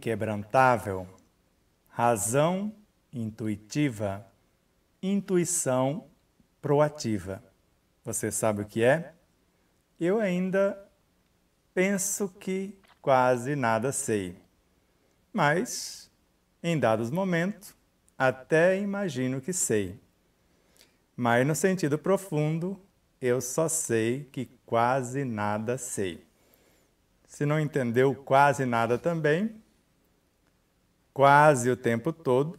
inquebrantável, razão intuitiva, intuição proativa. Você sabe o que é? Eu ainda penso que quase nada sei. Mas, em dados momentos, até imagino que sei. Mas, no sentido profundo, eu só sei que quase nada sei. Se não entendeu quase nada também, quase o tempo todo,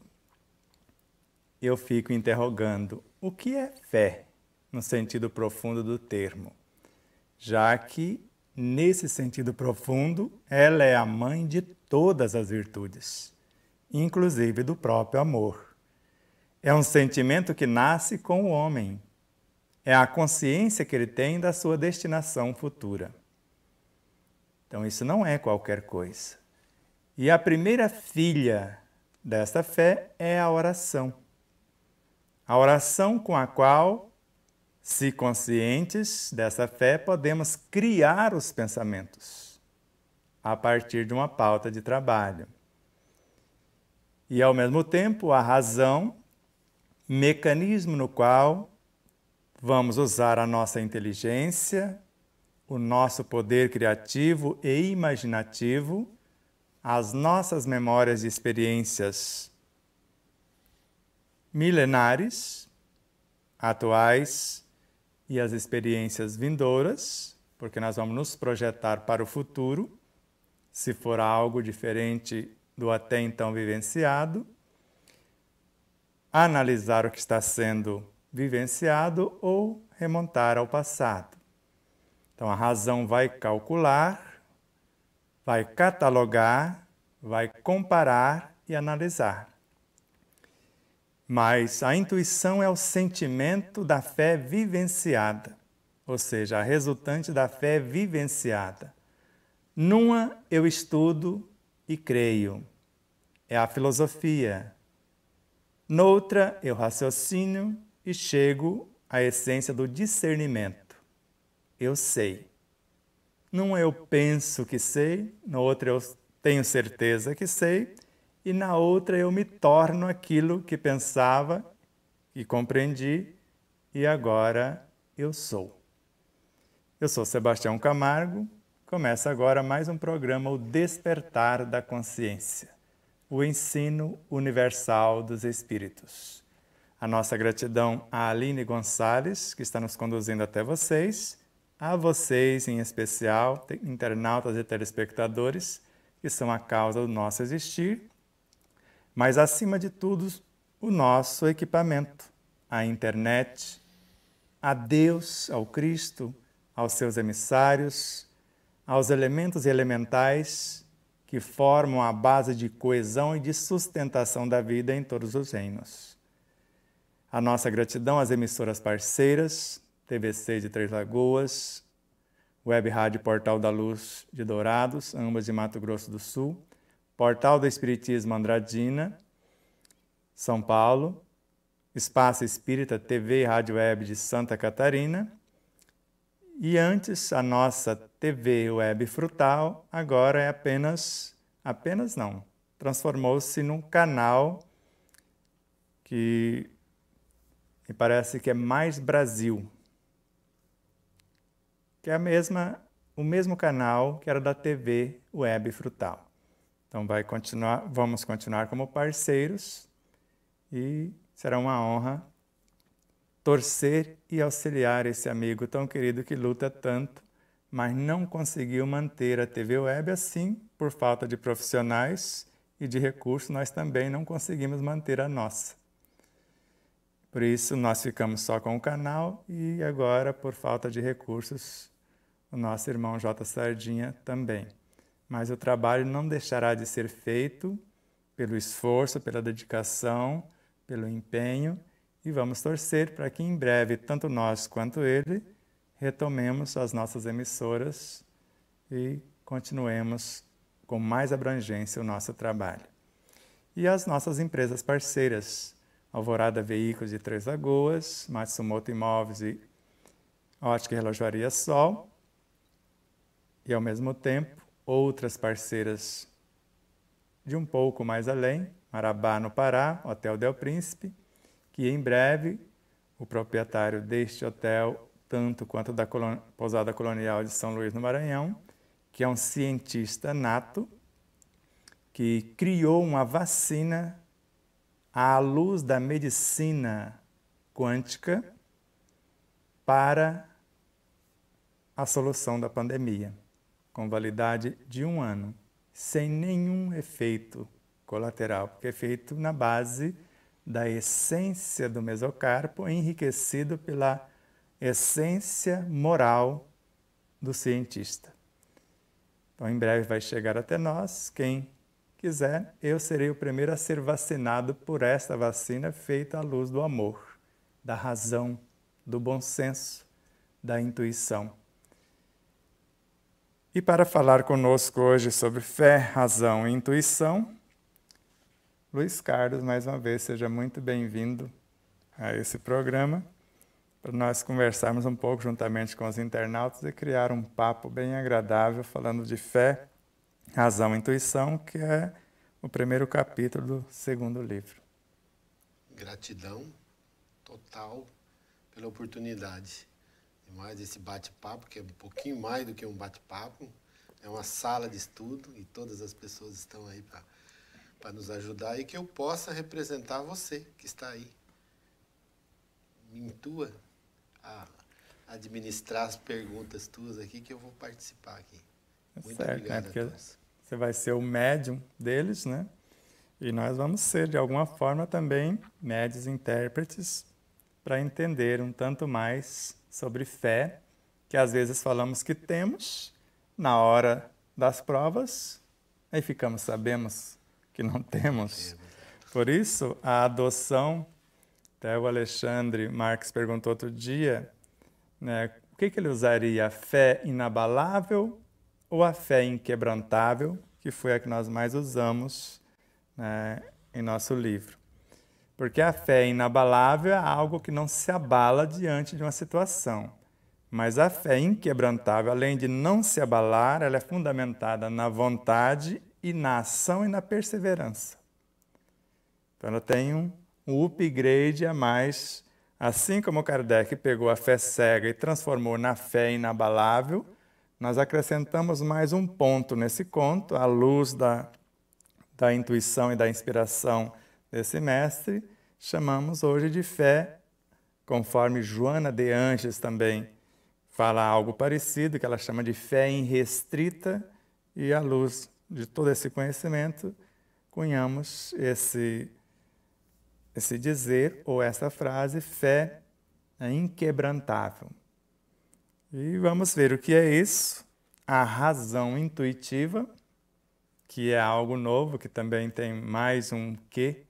eu fico interrogando o que é fé no sentido profundo do termo, já que, nesse sentido profundo, ela é a mãe de todas as virtudes, inclusive do próprio amor. É um sentimento que nasce com o homem, é a consciência que ele tem da sua destinação futura. Então, isso não é qualquer coisa. E a primeira filha desta fé é a oração. A oração com a qual, se conscientes dessa fé, podemos criar os pensamentos a partir de uma pauta de trabalho. E, ao mesmo tempo, a razão, mecanismo no qual vamos usar a nossa inteligência, o nosso poder criativo e imaginativo as nossas memórias e experiências milenares, atuais e as experiências vindouras, porque nós vamos nos projetar para o futuro, se for algo diferente do até então vivenciado, analisar o que está sendo vivenciado ou remontar ao passado. Então a razão vai calcular vai catalogar, vai comparar e analisar. Mas a intuição é o sentimento da fé vivenciada, ou seja, a resultante da fé vivenciada. Numa eu estudo e creio, é a filosofia. Noutra eu raciocino e chego à essência do discernimento. Eu sei. Num eu penso que sei, na outra eu tenho certeza que sei, e na outra eu me torno aquilo que pensava e compreendi e agora eu sou. Eu sou Sebastião Camargo. Começa agora mais um programa O Despertar da Consciência, o ensino universal dos espíritos. A nossa gratidão a Aline Gonçalves, que está nos conduzindo até vocês a vocês em especial, internautas e telespectadores, que são a causa do nosso existir, mas acima de tudo, o nosso equipamento, a internet, a Deus, ao Cristo, aos seus emissários, aos elementos elementais que formam a base de coesão e de sustentação da vida em todos os reinos. A nossa gratidão às emissoras parceiras, TV6 de Três Lagoas, Web Rádio Portal da Luz de Dourados, ambas de Mato Grosso do Sul, Portal do Espiritismo Andradina, São Paulo, Espaço Espírita TV e Rádio Web de Santa Catarina, e antes a nossa TV Web Frutal, agora é apenas, apenas não, transformou-se num canal que me parece que é mais Brasil, que é a mesma, o mesmo canal que era da TV Web Frutal. Então vai continuar, vamos continuar como parceiros e será uma honra torcer e auxiliar esse amigo tão querido que luta tanto, mas não conseguiu manter a TV Web assim por falta de profissionais e de recursos, nós também não conseguimos manter a nossa. Por isso, nós ficamos só com o canal e agora, por falta de recursos, o nosso irmão J. Sardinha também. Mas o trabalho não deixará de ser feito pelo esforço, pela dedicação, pelo empenho e vamos torcer para que em breve, tanto nós quanto ele, retomemos as nossas emissoras e continuemos com mais abrangência o nosso trabalho. E as nossas empresas parceiras, Alvorada Veículos de Três Lagoas, Matsumoto Imóveis e Ótica e Relojaria Sol, e, ao mesmo tempo, outras parceiras de um pouco mais além, Marabá, no Pará, Hotel Del Príncipe, que em breve o proprietário deste hotel, tanto quanto da Pousada Colonial de São Luís, no Maranhão, que é um cientista nato, que criou uma vacina à luz da medicina quântica para a solução da pandemia com validade de um ano, sem nenhum efeito colateral, porque é feito na base da essência do mesocarpo, enriquecido pela essência moral do cientista. Então, em breve vai chegar até nós. Quem quiser, eu serei o primeiro a ser vacinado por esta vacina feita à luz do amor, da razão, do bom senso, da intuição. E para falar conosco hoje sobre fé, razão e intuição, Luiz Carlos, mais uma vez, seja muito bem-vindo a esse programa, para nós conversarmos um pouco juntamente com os internautas e criar um papo bem agradável falando de fé, razão e intuição, que é o primeiro capítulo do segundo livro. Gratidão total pela oportunidade mais esse bate-papo, que é um pouquinho mais do que um bate-papo. É uma sala de estudo e todas as pessoas estão aí para nos ajudar e que eu possa representar você que está aí. Me intua a administrar as perguntas tuas aqui que eu vou participar aqui. É Muito certo, né? obrigado. Né? Porque você vai ser o médium deles, né? E nós vamos ser, de alguma forma, também médios intérpretes para entender um tanto mais sobre fé, que às vezes falamos que temos, na hora das provas, aí ficamos sabemos que não temos. Por isso, a adoção, até o Alexandre Marx perguntou outro dia, né, o que, que ele usaria, a fé inabalável ou a fé inquebrantável, que foi a que nós mais usamos né, em nosso livro. Porque a fé inabalável é algo que não se abala diante de uma situação. Mas a fé inquebrantável, além de não se abalar, ela é fundamentada na vontade e na ação e na perseverança. Então ela tem um, upgrade a mais. Assim como Kardec pegou a fé cega e transformou na fé inabalável, nós acrescentamos mais um ponto nesse conto, à luz da, da intuição e da inspiração desse mestre, chamamos hoje de fé, conforme Joana de Anges também fala algo parecido, que ela chama de fé irrestrita, e à luz de todo esse conhecimento, cunhamos esse, esse dizer ou essa frase, fé inquebrantável. E vamos ver o que é isso. A razão intuitiva, que é algo novo, que também tem mais um que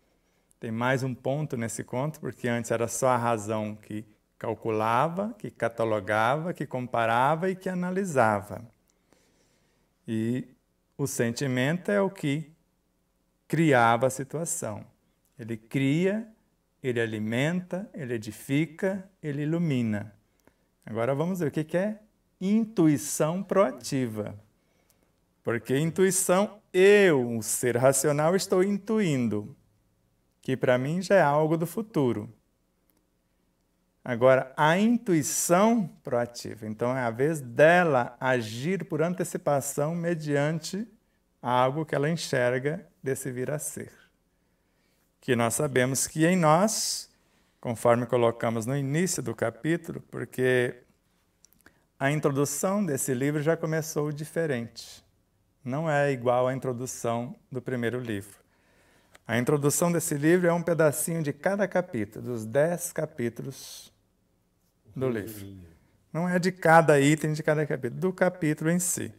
tem mais um ponto nesse conto, porque antes era só a razão que calculava, que catalogava, que comparava e que analisava. E o sentimento é o que criava a situação. Ele cria, ele alimenta, ele edifica, ele ilumina. Agora vamos ver o que é intuição proativa. Porque intuição, eu, um ser racional, estou intuindo que para mim já é algo do futuro. Agora, a intuição proativa, então é a vez dela agir por antecipação mediante algo que ela enxerga desse vir a ser. Que nós sabemos que em nós, conforme colocamos no início do capítulo, porque a introdução desse livro já começou diferente. Não é igual à introdução do primeiro livro. A introdução desse livro é um pedacinho de cada capítulo, dos dez capítulos do uhum. livro. Não é de cada item, de cada capítulo, do capítulo em si.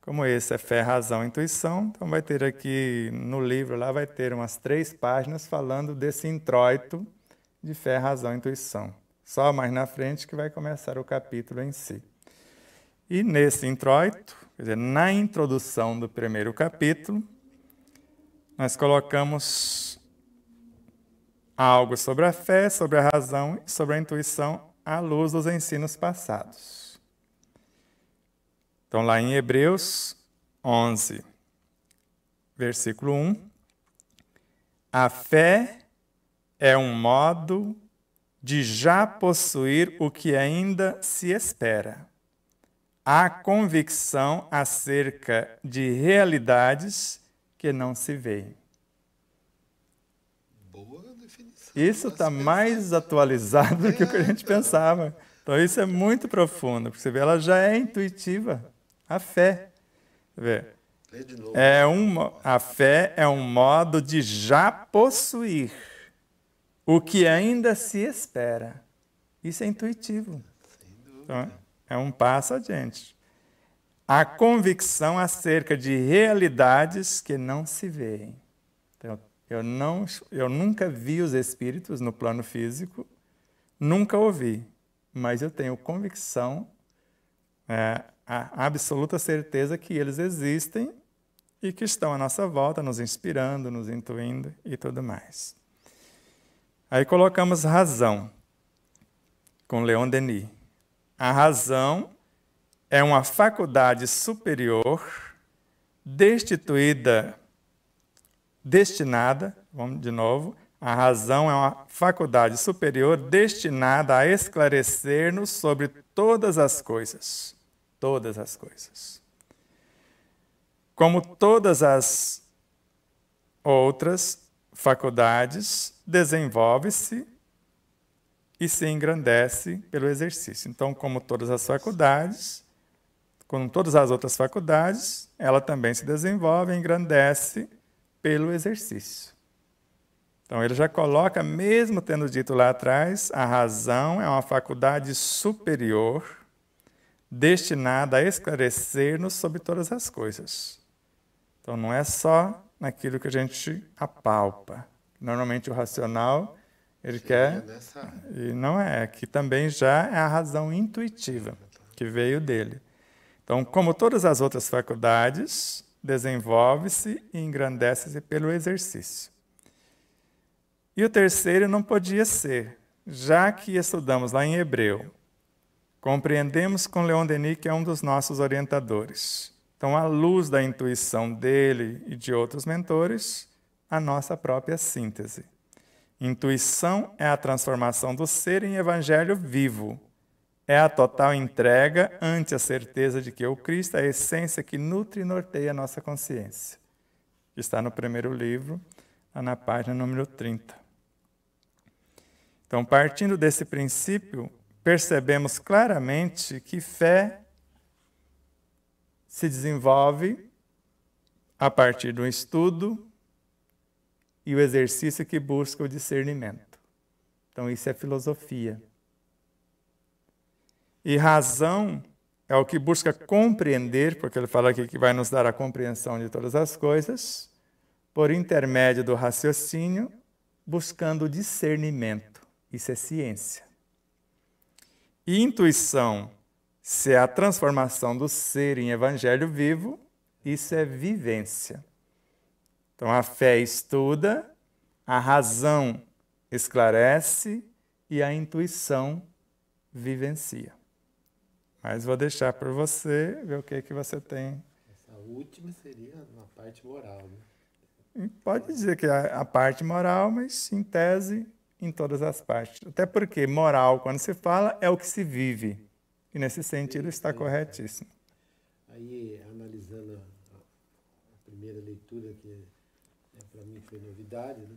Como esse é fé, razão, intuição, então vai ter aqui no livro lá vai ter umas três páginas falando desse introito de fé, razão, intuição. Só mais na frente que vai começar o capítulo em si. E nesse introito, quer dizer, na introdução do primeiro capítulo, nós colocamos algo sobre a fé, sobre a razão e sobre a intuição à luz dos ensinos passados. Então, lá em Hebreus 11, versículo 1, a fé é um modo de já possuir o que ainda se espera. A convicção acerca de realidades que não se vê. Boa definição. Isso está mais atualizado do que o que a é. gente pensava. Então, isso é muito profundo, porque você vê, ela já é intuitiva. A fé. Vê, é uma. a fé é um modo de já possuir o que ainda se espera. Isso é intuitivo. Então, é um passo adiante a convicção acerca de realidades que não se veem. Então, eu, não, eu nunca vi os espíritos no plano físico, nunca ouvi, mas eu tenho convicção, é, a absoluta certeza que eles existem e que estão à nossa volta, nos inspirando, nos intuindo e tudo mais. Aí colocamos razão com Leon Denis. A razão é uma faculdade superior destituída, destinada, vamos de novo, a razão é uma faculdade superior destinada a esclarecer-nos sobre todas as coisas. Todas as coisas. Como todas as outras faculdades, desenvolve-se e se engrandece pelo exercício. Então, como todas as faculdades, como todas as outras faculdades, ela também se desenvolve e engrandece pelo exercício. Então ele já coloca, mesmo tendo dito lá atrás, a razão é uma faculdade superior destinada a esclarecer-nos sobre todas as coisas. Então não é só naquilo que a gente apalpa. Normalmente o racional ele quer é e não é, que também já é a razão intuitiva que veio dele. Então, como todas as outras faculdades, desenvolve-se e engrandece-se pelo exercício. E o terceiro não podia ser, já que estudamos lá em Hebreu, compreendemos com Leon Denis, que é um dos nossos orientadores. Então, à luz da intuição dele e de outros mentores, a nossa própria síntese. Intuição é a transformação do ser em evangelho vivo, é a total entrega ante a certeza de que o Cristo é a essência que nutre e norteia a nossa consciência. Está no primeiro livro, na página número 30. Então, partindo desse princípio, percebemos claramente que fé se desenvolve a partir do estudo e o exercício que busca o discernimento. Então, isso é filosofia. E razão é o que busca compreender, porque ele fala aqui que vai nos dar a compreensão de todas as coisas, por intermédio do raciocínio, buscando discernimento. Isso é ciência. E intuição, se é a transformação do ser em evangelho vivo, isso é vivência. Então a fé estuda, a razão esclarece e a intuição vivencia. Mas vou deixar por você ver o que, que você tem. Essa última seria na parte moral, né? Pode dizer que é a parte moral, mas em tese em todas as partes. Até porque moral, quando se fala, é o que se vive. E nesse sentido está é. corretíssimo. Aí, analisando a primeira leitura, que é, é, para mim foi novidade, né,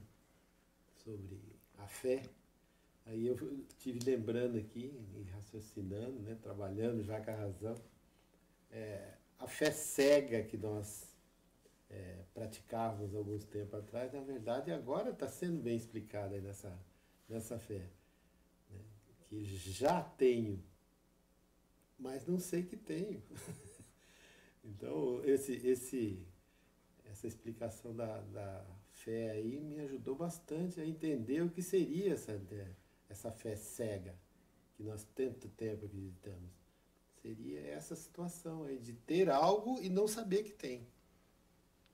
sobre a fé, Aí eu tive lembrando aqui, e raciocinando, né, trabalhando já com a razão, é, a fé cega que nós é, praticávamos alguns tempos atrás, na verdade agora está sendo bem explicada nessa, nessa fé. Né? Que já tenho, mas não sei que tenho. então esse, esse, essa explicação da, da fé aí me ajudou bastante a entender o que seria essa ideia é, essa fé cega que nós tanto tempo acreditamos. Seria essa situação aí de ter algo e não saber que tem.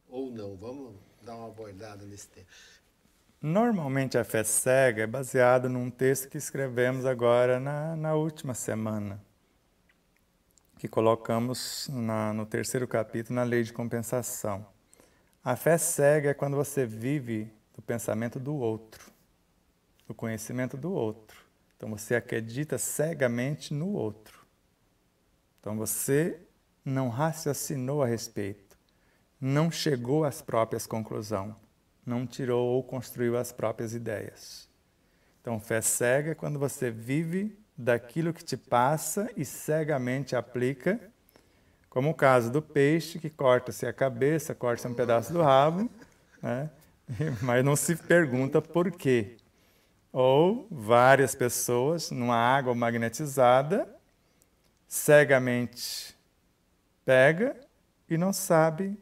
Ou não, vamos dar uma abordada nesse tema. Normalmente a fé cega é baseada num texto que escrevemos agora na, na última semana, que colocamos na, no terceiro capítulo na lei de compensação. A fé cega é quando você vive do pensamento do outro do conhecimento do outro. Então você acredita cegamente no outro. Então você não raciocinou a respeito, não chegou às próprias conclusões, não tirou ou construiu as próprias ideias. Então fé cega é quando você vive daquilo que te passa e cegamente aplica, como o caso do peixe que corta-se a cabeça, corta-se um pedaço do rabo, né? mas não se pergunta por quê ou várias pessoas numa água magnetizada, cegamente pega e não sabe,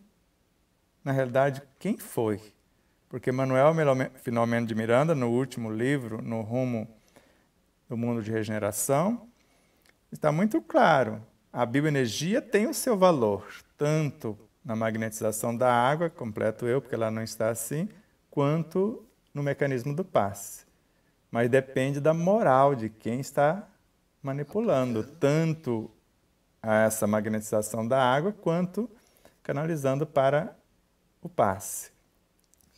na realidade, quem foi. Porque Manuel Filomeno de Miranda, no último livro, No Rumo do Mundo de Regeneração, está muito claro. A bioenergia tem o seu valor, tanto na magnetização da água, completo eu, porque ela não está assim, quanto no mecanismo do passe mas depende da moral de quem está manipulando tanto essa magnetização da água quanto canalizando para o passe.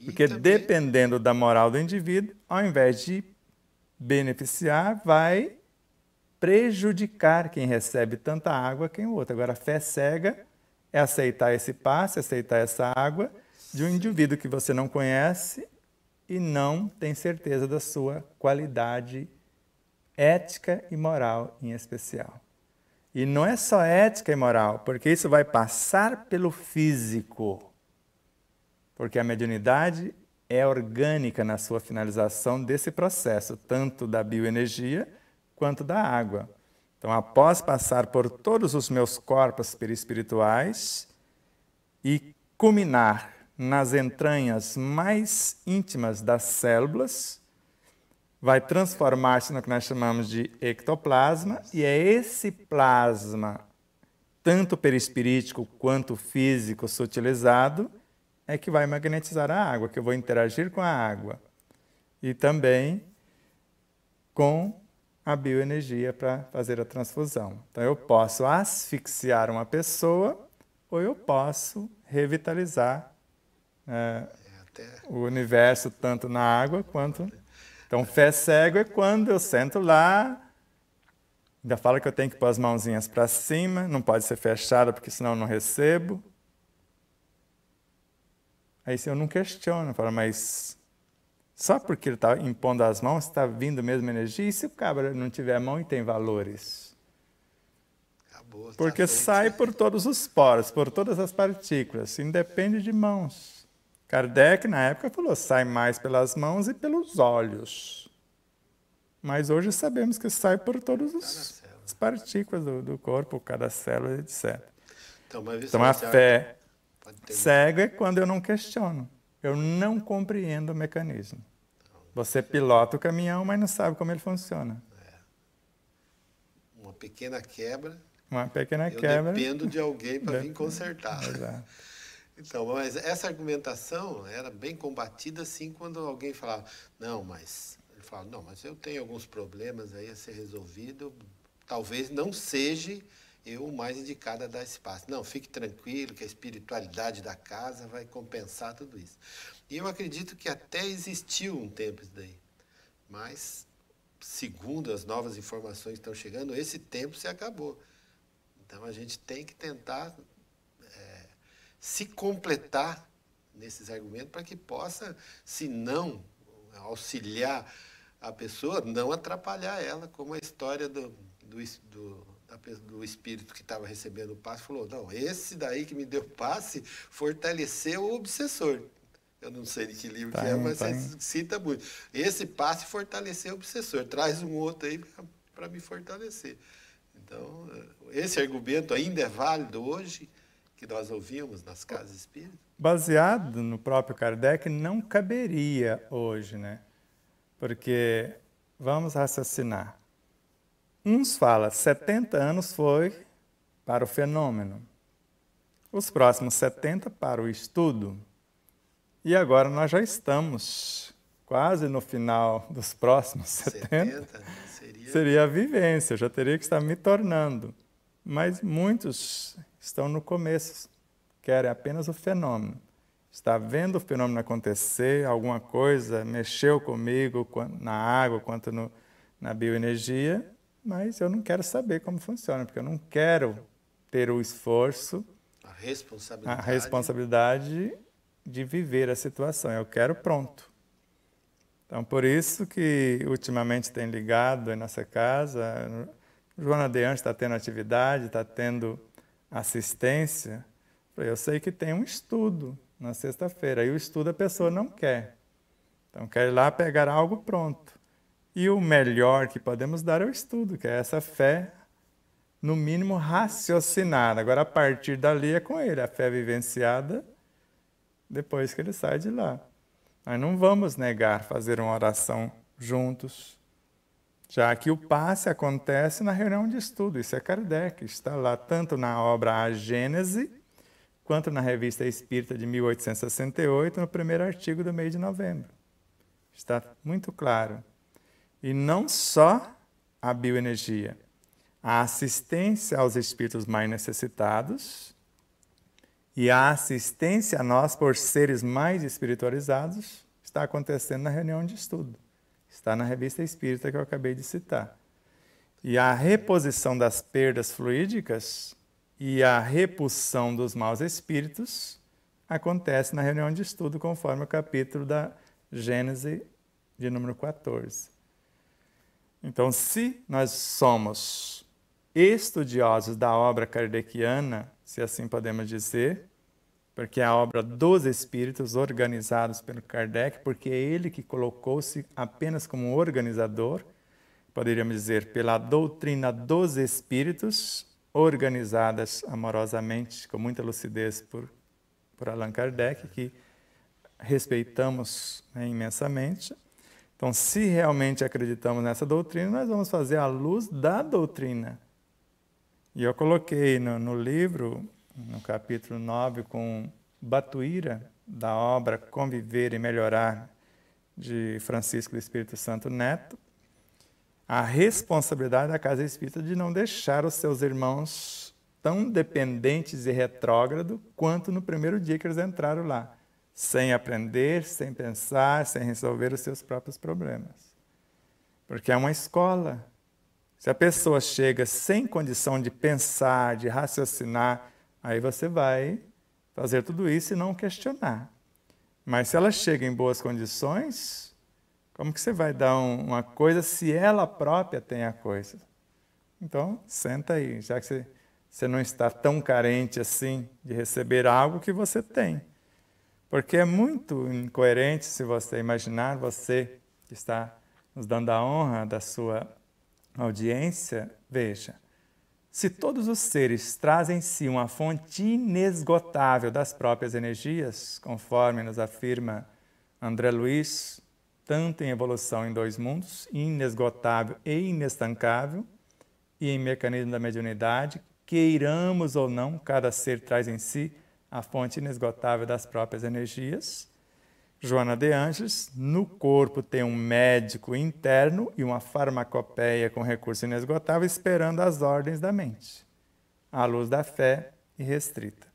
Porque dependendo da moral do indivíduo, ao invés de beneficiar, vai prejudicar quem recebe tanta água que o outro. Agora, a fé cega é aceitar esse passe, aceitar essa água de um indivíduo que você não conhece e não tem certeza da sua qualidade ética e moral em especial. E não é só ética e moral, porque isso vai passar pelo físico. Porque a mediunidade é orgânica na sua finalização desse processo, tanto da bioenergia quanto da água. Então, após passar por todos os meus corpos perispirituais e culminar nas entranhas mais íntimas das células, vai transformar-se no que nós chamamos de ectoplasma, e é esse plasma, tanto perispirítico quanto físico sutilizado, é que vai magnetizar a água, que eu vou interagir com a água. E também com a bioenergia para fazer a transfusão. Então eu posso asfixiar uma pessoa ou eu posso revitalizar é, o universo tanto na água quanto. Então, fé cego é quando eu sento lá, ainda fala que eu tenho que pôr as mãozinhas para cima, não pode ser fechada porque senão eu não recebo. Aí eu não questiono, eu falo, mas só porque ele está impondo as mãos, está vindo a mesma energia, e se o cabra não tiver mão e tem valores? Acabou, tá porque tá sai por todos os poros, por todas as partículas, independe de mãos. Kardec, na época, falou: sai mais pelas mãos e pelos olhos. Mas hoje sabemos que sai por todas as partículas do, do, corpo, cada célula, etc. Então, então a fé cega é quando eu não questiono. Eu não compreendo o mecanismo. Então, você pilota o caminhão, mas não sabe como ele funciona. É. Uma pequena quebra. Uma pequena eu quebra. Eu dependo de alguém para vir consertar. Exato. Então, mas essa argumentação era bem combatida assim quando alguém falava, não, mas ele fala, não, mas eu tenho alguns problemas aí a ser resolvido, talvez não seja eu o mais indicado a dar espaço. Não, fique tranquilo que a espiritualidade da casa vai compensar tudo isso. E eu acredito que até existiu um tempo isso daí. Mas, segundo as novas informações que estão chegando, esse tempo se acabou. Então a gente tem que tentar se completar nesses argumentos para que possa, se não auxiliar a pessoa, não atrapalhar ela, como a história do, do, do, da, do espírito que estava recebendo o passe falou: não, esse daí que me deu passe fortaleceu o obsessor. Eu não sei de que livro tá que é, tá mas tá você cita muito. Esse passe fortaleceu o obsessor. Traz um outro aí para me fortalecer. Então, eh, esse argumento ainda é válido hoje que nós ouvimos nas casas espíritas? Baseado no próprio Kardec, não caberia hoje, né? Porque vamos raciocinar. Uns falam 70 anos foi para o fenômeno, os próximos 70 para o estudo. E agora nós já estamos quase no final dos próximos 70. 70 né? seria... seria a vivência, já teria que estar me tornando. Mas muitos estão no começo, querem apenas o fenômeno. Está vendo o fenômeno acontecer, alguma coisa mexeu comigo na água, quanto no, na bioenergia, mas eu não quero saber como funciona, porque eu não quero ter o esforço, a responsabilidade, a responsabilidade de viver a situação. Eu quero pronto. Então, por isso que ultimamente tem ligado em nossa casa. Joana Deante está tendo atividade, está tendo assistência, eu sei que tem um estudo na sexta-feira, e o estudo a pessoa não quer. Então, quer ir lá pegar algo pronto. E o melhor que podemos dar é o estudo, que é essa fé, no mínimo, raciocinada. Agora, a partir dali é com ele, a fé vivenciada depois que ele sai de lá. Mas não vamos negar fazer uma oração juntos já que o passe acontece na reunião de estudo. Isso é Kardec, está lá tanto na obra A Gênese, quanto na Revista Espírita de 1868, no primeiro artigo do mês de novembro. Está muito claro. E não só a bioenergia, a assistência aos espíritos mais necessitados e a assistência a nós por seres mais espiritualizados está acontecendo na reunião de estudo. Está na revista espírita que eu acabei de citar. E a reposição das perdas fluídicas e a repulsão dos maus espíritos acontece na reunião de estudo, conforme o capítulo da Gênese de número 14. Então, se nós somos estudiosos da obra kardeciana, se assim podemos dizer, porque é a obra dos espíritos organizados pelo Kardec, porque é ele que colocou-se apenas como organizador, poderíamos dizer, pela doutrina dos espíritos, organizadas amorosamente, com muita lucidez por, por Allan Kardec, que respeitamos né, imensamente. Então, se realmente acreditamos nessa doutrina, nós vamos fazer a luz da doutrina. E eu coloquei no, no livro no capítulo 9, com Batuíra, da obra Conviver e Melhorar, de Francisco do Espírito Santo Neto, a responsabilidade da casa espírita de não deixar os seus irmãos tão dependentes e retrógrado quanto no primeiro dia que eles entraram lá, sem aprender, sem pensar, sem resolver os seus próprios problemas. Porque é uma escola. Se a pessoa chega sem condição de pensar, de raciocinar, Aí você vai fazer tudo isso e não questionar. Mas se ela chega em boas condições, como que você vai dar um, uma coisa se ela própria tem a coisa? Então, senta aí, já que você, você não está tão carente assim de receber algo que você tem. Porque é muito incoerente se você imaginar você que está nos dando a honra da sua audiência, veja, se todos os seres trazem em si uma fonte inesgotável das próprias energias, conforme nos afirma André Luiz, tanto em Evolução em Dois Mundos, inesgotável e inestancável, e em Mecanismo da Mediunidade, queiramos ou não, cada ser traz em si a fonte inesgotável das próprias energias, Joana de Anjos, no corpo tem um médico interno e uma farmacopeia com recurso inesgotável esperando as ordens da mente, à luz da fé e restrita.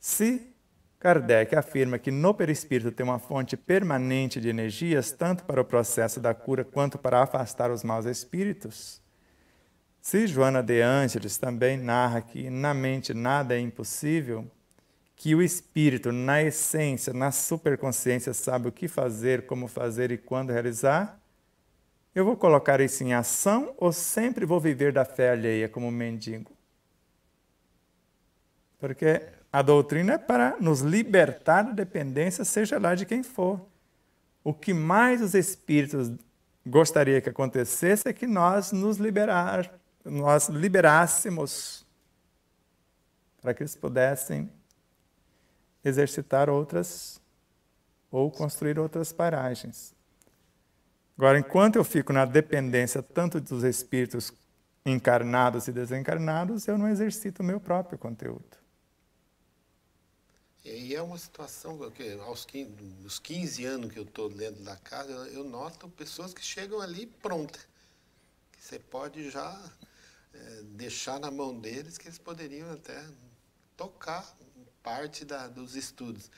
Se Kardec afirma que no perispírito tem uma fonte permanente de energias, tanto para o processo da cura quanto para afastar os maus espíritos, se Joana de Ângeles também narra que na mente nada é impossível, que o espírito, na essência, na superconsciência, sabe o que fazer, como fazer e quando realizar, eu vou colocar isso em ação ou sempre vou viver da fé alheia como mendigo? Porque a doutrina é para nos libertar da dependência, seja lá de quem for. O que mais os espíritos gostaria que acontecesse é que nós nos liberar, nós liberássemos para que eles pudessem exercitar outras ou construir outras paragens. Agora, enquanto eu fico na dependência tanto dos espíritos encarnados e desencarnados, eu não exercito o meu próprio conteúdo. E é uma situação que aos 15, os 15 anos que eu estou lendo da casa, eu noto pessoas que chegam ali prontas. Que você pode já é, deixar na mão deles que eles poderiam até tocar parte da, dos estudos.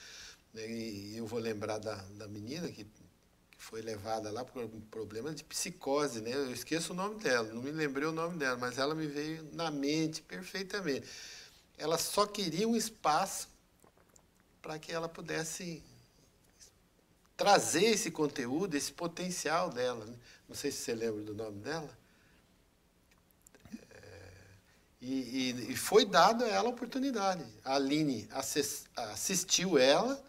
E eu vou lembrar da, da menina que foi levada lá por um problema de psicose, né? Eu esqueço o nome dela, não me lembrei o nome dela, mas ela me veio na mente perfeitamente. Ela só queria um espaço para que ela pudesse trazer esse conteúdo, esse potencial dela. Né? Não sei se você lembra do nome dela. E, e, e, foi dada a ela a oportunidade. A Aline assistiu ela,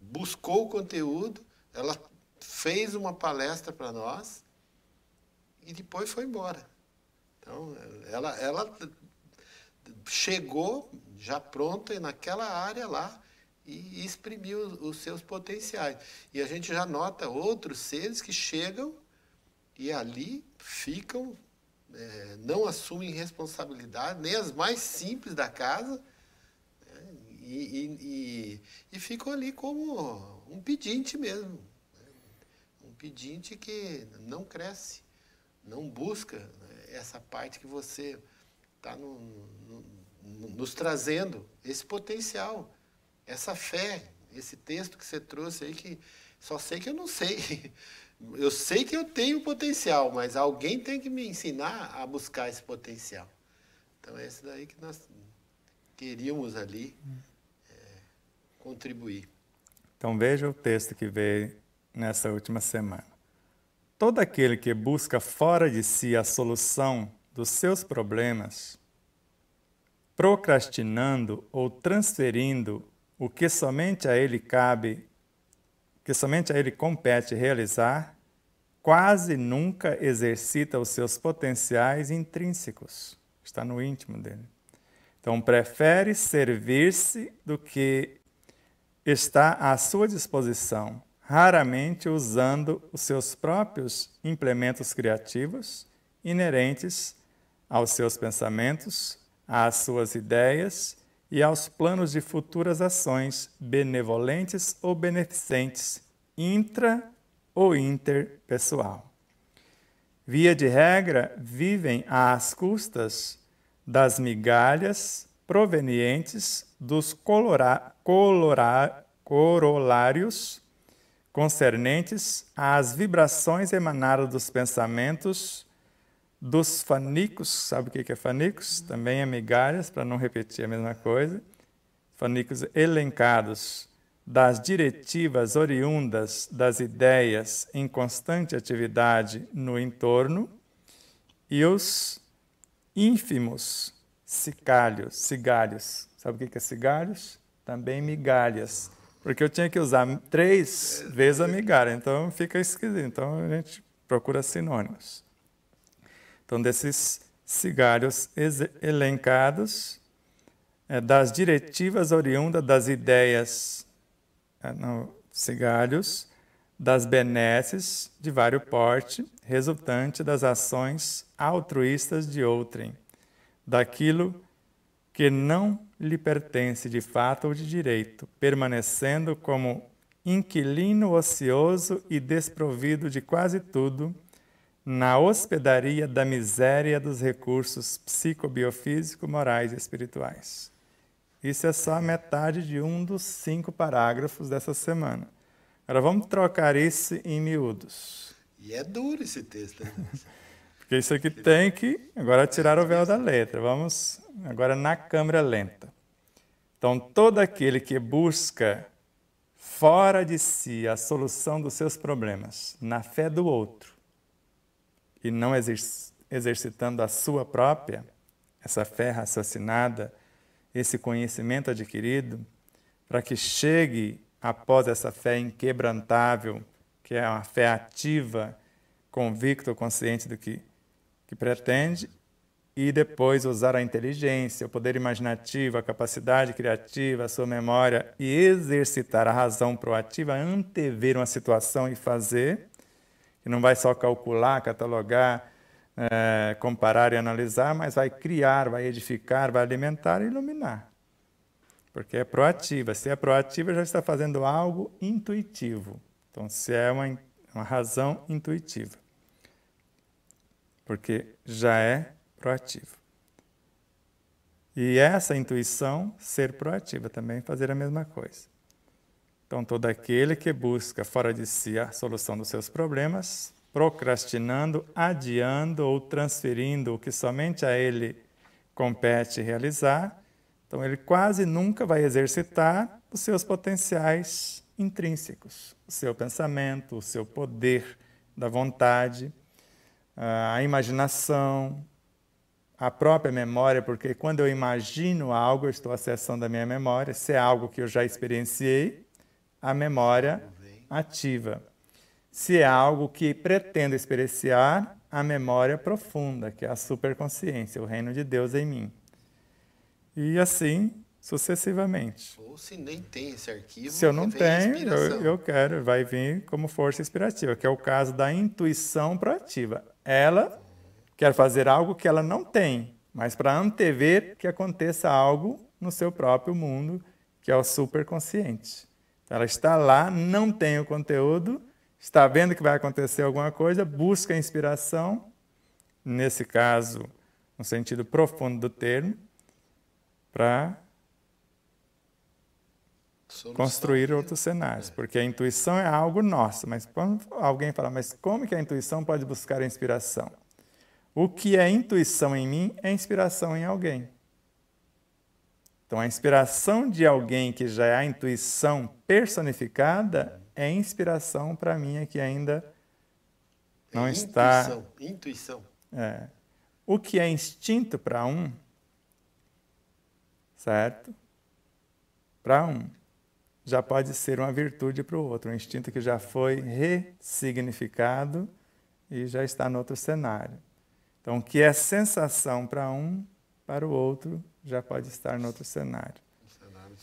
buscou o conteúdo, ela fez uma palestra para nós e depois foi embora. Então, ela, ela chegou já pronta naquela área lá e exprimiu os seus potenciais. E a gente já nota outros seres que chegam e ali ficam é, não assumem responsabilidade, nem as mais simples da casa, né? e, e, e, e, ficam ali como um pedinte mesmo. Né? Um pedinte que não cresce, não busca né, essa parte que você está no, no, no, nos trazendo, esse potencial, essa fé, esse texto que você trouxe aí que só sei que eu não sei. Eu sei que eu tenho potencial, mas alguém tem que me ensinar a buscar esse potencial. Então é isso daí que nós queríamos ali é, contribuir. Então veja o texto que veio nessa última semana. Todo aquele que busca fora de si a solução dos seus problemas, procrastinando ou transferindo o que somente a ele cabe que somente a ele compete realizar, quase nunca exercita os seus potenciais intrínsecos. Está no íntimo dele. Então, prefere servir-se do que está à sua disposição, raramente usando os seus próprios implementos criativos inerentes aos seus pensamentos, às suas ideias e aos planos de futuras ações benevolentes ou beneficentes, intra ou interpessoal. Via de regra, vivem às custas das migalhas provenientes dos colora, colora, corolários concernentes às vibrações emanadas dos pensamentos dos fanicos, sabe o que é fanicos? Também é migalhas, para não repetir a mesma coisa. Fanicos elencados das diretivas oriundas das ideias em constante atividade no entorno e os ínfimos cicalhos, cigalhos. Sabe o que é cigalhos? Também migalhas. Porque eu tinha que usar três vezes a migalha, então fica esquisito. Então a gente procura sinônimos. Então, desses cigarros elencados, é, das diretivas oriundas das ideias é, no, cigarros, das benesses de vários porte, resultante das ações altruístas de outrem, daquilo que não lhe pertence de fato ou de direito, permanecendo como inquilino ocioso e desprovido de quase tudo na hospedaria da miséria dos recursos psicobiofísico, morais e espirituais. Isso é só a metade de um dos cinco parágrafos dessa semana. Agora vamos trocar isso em miúdos. E é duro esse texto, né? Porque isso aqui tem que agora tirar o véu da letra. Vamos agora na câmera lenta. Então, todo aquele que busca fora de si a solução dos seus problemas, na fé do outro, e não exercitando a sua própria, essa fé raciocinada, esse conhecimento adquirido, para que chegue após essa fé inquebrantável, que é uma fé ativa, convicta consciente do que, que pretende, e depois usar a inteligência, o poder imaginativo, a capacidade criativa, a sua memória e exercitar a razão proativa, antever uma situação e fazer, que não vai só calcular, catalogar, é, comparar e analisar, mas vai criar, vai edificar, vai alimentar e iluminar. Porque é proativa. Se é proativa, já está fazendo algo intuitivo. Então, se é uma, uma razão intuitiva. Porque já é proativo. E essa intuição, ser proativa, também fazer a mesma coisa. Então, todo aquele que busca fora de si a solução dos seus problemas, procrastinando, adiando ou transferindo o que somente a ele compete realizar, então ele quase nunca vai exercitar os seus potenciais intrínsecos, o seu pensamento, o seu poder da vontade, ah, a imaginação, a própria memória, porque quando eu imagino algo, eu estou acessando a minha memória, se é algo que eu já experienciei, a memória ativa. Se é algo que pretendo experienciar, a memória profunda, que é a superconsciência, o reino de Deus em mim. E assim sucessivamente. Ou se nem tem esse arquivo. Se eu não tenho, eu, eu, quero, vai vir como força inspirativa, que é o caso da intuição proativa. Ela quer fazer algo que ela não tem, mas para antever que aconteça algo no seu próprio mundo, que é o superconsciente. Ela está lá, não tem o conteúdo, está vendo que vai acontecer alguma coisa, busca inspiração, nesse caso, no sentido profundo do termo, para construir outros cenários, é. porque a intuição é algo nosso, mas quando alguém fala, mas como que a intuição pode buscar a inspiração? O que é intuição em mim é inspiração em alguém. Então, a inspiração de alguém que já é a intuição personificada é inspiração para mim é que ainda não é intuição, está. Intuição. É. O que é instinto para um, certo? Para um, já pode ser uma virtude para o outro, um instinto que já foi ressignificado e já está no outro cenário. Então, o que é sensação para um, para o outro já pode estar em outro cenário.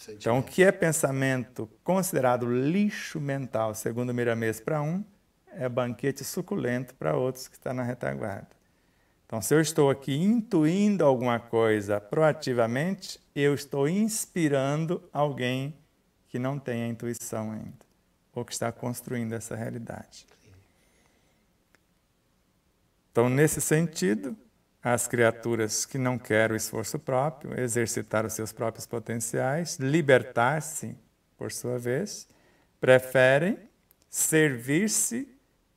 Então, o que é pensamento considerado lixo mental, segundo Miramês para um, é banquete suculento para outros que está na retaguarda. Então, se eu estou aqui intuindo alguma coisa proativamente, eu estou inspirando alguém que não tem a intuição ainda, ou que está construindo essa realidade. Então, nesse sentido, as criaturas que não querem o esforço próprio, exercitar os seus próprios potenciais, libertar-se, por sua vez, preferem servir-se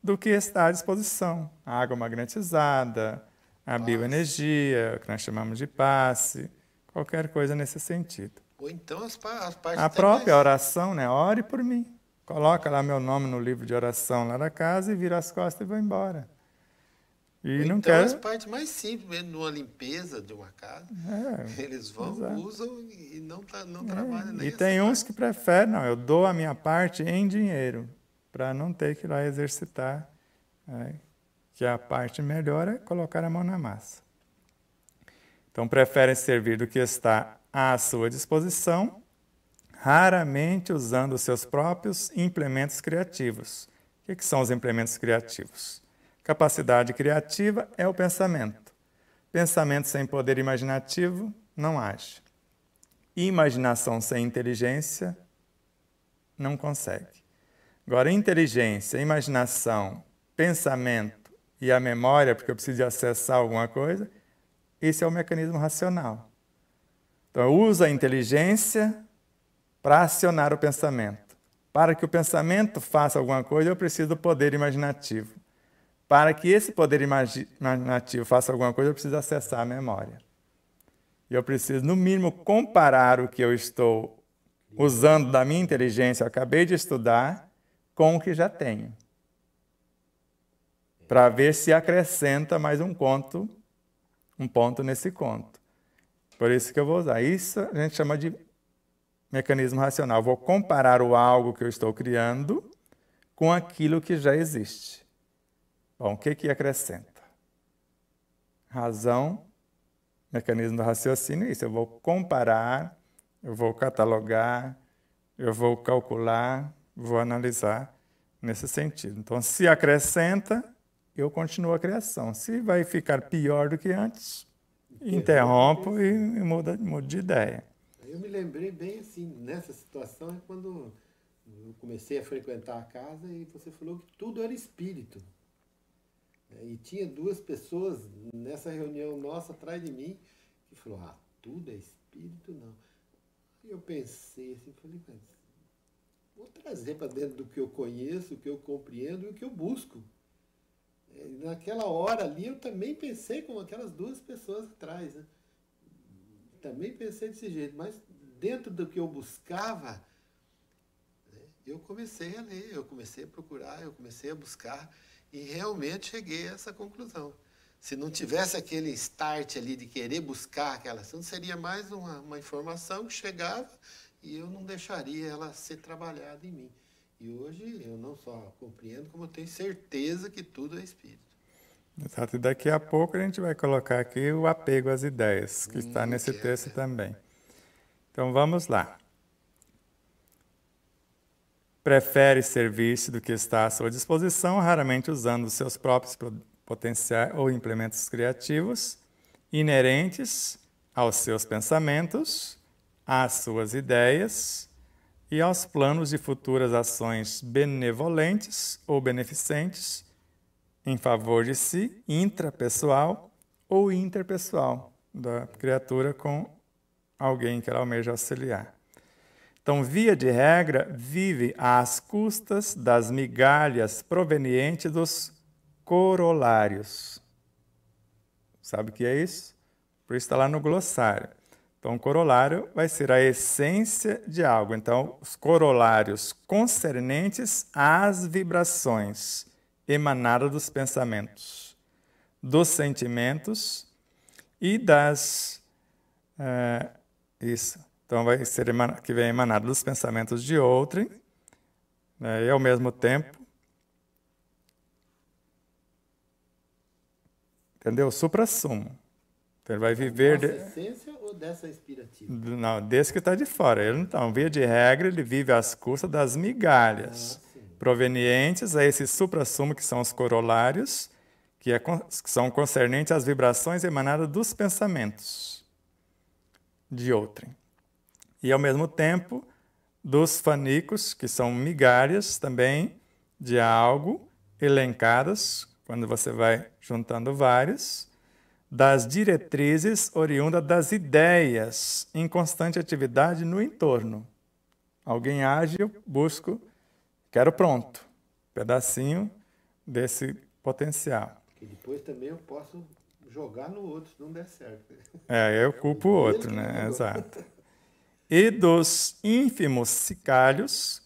do que está à disposição. A água magnetizada, a bioenergia, que nós chamamos de passe, qualquer coisa nesse sentido. Ou então as, as partes. A própria mais... oração, né? Ore por mim. Coloca lá meu nome no livro de oração lá da casa e vira as costas e vai embora. E então, não quer... as partes mais simples, mesmo numa limpeza de uma casa, é, eles vão, exato. usam e não, tá, não é, trabalham nem E tem uns parte. que preferem, não, eu dou a minha parte em dinheiro, para não ter que ir lá exercitar. Né? Que a parte melhor é colocar a mão na massa. Então, preferem servir do que está à sua disposição, raramente usando os seus próprios implementos criativos. O que, que são os implementos criativos? Capacidade criativa é o pensamento. Pensamento sem poder imaginativo não age. Imaginação sem inteligência não consegue. Agora, inteligência, imaginação, pensamento e a memória, porque eu preciso acessar alguma coisa, esse é o mecanismo racional. Então, eu uso a inteligência para acionar o pensamento. Para que o pensamento faça alguma coisa, eu preciso do poder imaginativo. Para que esse poder imaginativo faça alguma coisa, eu preciso acessar a memória. E eu preciso, no mínimo, comparar o que eu estou usando da minha inteligência, eu acabei de estudar, com o que já tenho. Para ver se acrescenta mais um conto, um ponto nesse conto. Por isso que eu vou usar. Isso a gente chama de mecanismo racional. Eu vou comparar o algo que eu estou criando com aquilo que já existe. Bom, o que, que acrescenta? Razão, mecanismo do raciocínio, é isso. Eu vou comparar, eu vou catalogar, eu vou calcular, vou analisar nesse sentido. Então, se acrescenta, eu continuo a criação. Se vai ficar pior do que antes, interrompo e mudo, mudo de ideia. Eu me lembrei bem assim, nessa situação, é quando eu comecei a frequentar a casa e você falou que tudo era espírito. Né? E tinha duas pessoas nessa reunião nossa atrás de mim que falou: Ah, tudo é espírito, não. E eu pensei assim, falei, mas vou trazer para dentro do que eu conheço, o que eu compreendo e o que eu busco. É, e naquela hora ali eu também pensei como aquelas duas pessoas atrás. Né? Também pensei desse jeito, mas dentro do que eu buscava, eu comecei a ler, eu comecei a procurar, eu comecei a buscar e realmente cheguei a essa conclusão. Se não tivesse aquele start ali de querer buscar aquela assunto, seria mais uma, uma informação que chegava e eu não deixaria ela ser trabalhada em mim. E hoje eu não só compreendo, como eu tenho certeza que tudo é espírito. Exato, e daqui a pouco a gente vai colocar aqui o apego às ideias, que hum, está nesse que é, texto é. também. Então vamos lá prefere servir-se do que está à sua disposição, raramente usando os seus próprios potenciais ou implementos criativos inerentes aos seus pensamentos, às suas ideias e aos planos de futuras ações benevolentes ou beneficentes em favor de si, intrapessoal ou interpessoal da criatura com alguém que ela almeja auxiliar. Então, via de regra, vive às custas das migalhas provenientes dos corolários. Sabe o que é isso? Por isso está lá no glossário. Então, o corolário vai ser a essência de algo. Então, os corolários concernentes às vibrações emanadas dos pensamentos, dos sentimentos e das. Eh, isso então, vai ser que vem emanado dos pensamentos de outrem, né, e ao mesmo tempo. Entendeu? Supra-sumo. Então, ele vai viver. Dessa de... essência ou dessa inspirativa? Não, desse que está de fora. Ele então, via de regra, ele vive às custas das migalhas ah, provenientes a esse supra-sumo que são os corolários, que, é, que são concernentes às vibrações emanadas dos pensamentos de outrem e, ao mesmo tempo, dos fanicos, que são migalhas também de algo elencadas, quando você vai juntando várias, das diretrizes oriundas das ideias em constante atividade no entorno. Alguém age, eu busco, quero pronto, pedacinho desse potencial. Que depois também eu posso jogar no outro se não der certo. É, eu culpo o outro, né? Exato e dos ínfimos sicários,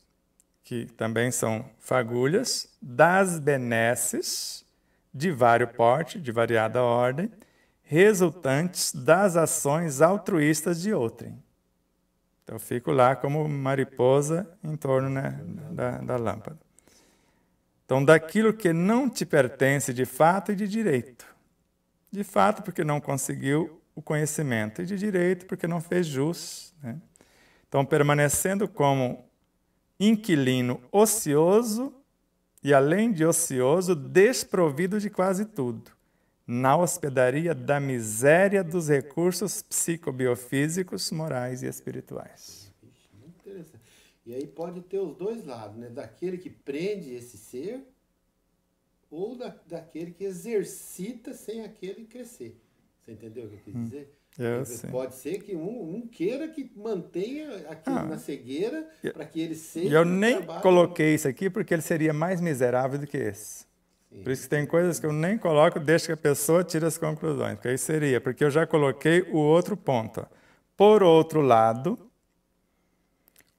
que também são fagulhas, das benesses, de vário porte, de variada ordem, resultantes das ações altruístas de outrem. Então, eu fico lá como mariposa em torno né, da, da lâmpada. Então, daquilo que não te pertence de fato e de direito. De fato, porque não conseguiu o conhecimento, e de direito, porque não fez jus. Né? Então, permanecendo como inquilino ocioso e, além de ocioso, desprovido de quase tudo, na hospedaria da miséria dos recursos psicobiofísicos, morais e espirituais. Interessante. E aí pode ter os dois lados, né? Daquele que prende esse ser ou da, daquele que exercita sem aquele crescer. Você entendeu o que eu quis hum. dizer? É, pode ser que um, um, queira que mantenha aquilo ah, na cegueira para que ele seja. E eu nem coloquei isso aqui porque ele seria mais miserável do que esse. Sim. Por isso que tem coisas que eu nem coloco, deixa que a pessoa tire as conclusões, porque aí seria, porque eu já coloquei o outro ponto. Por outro lado,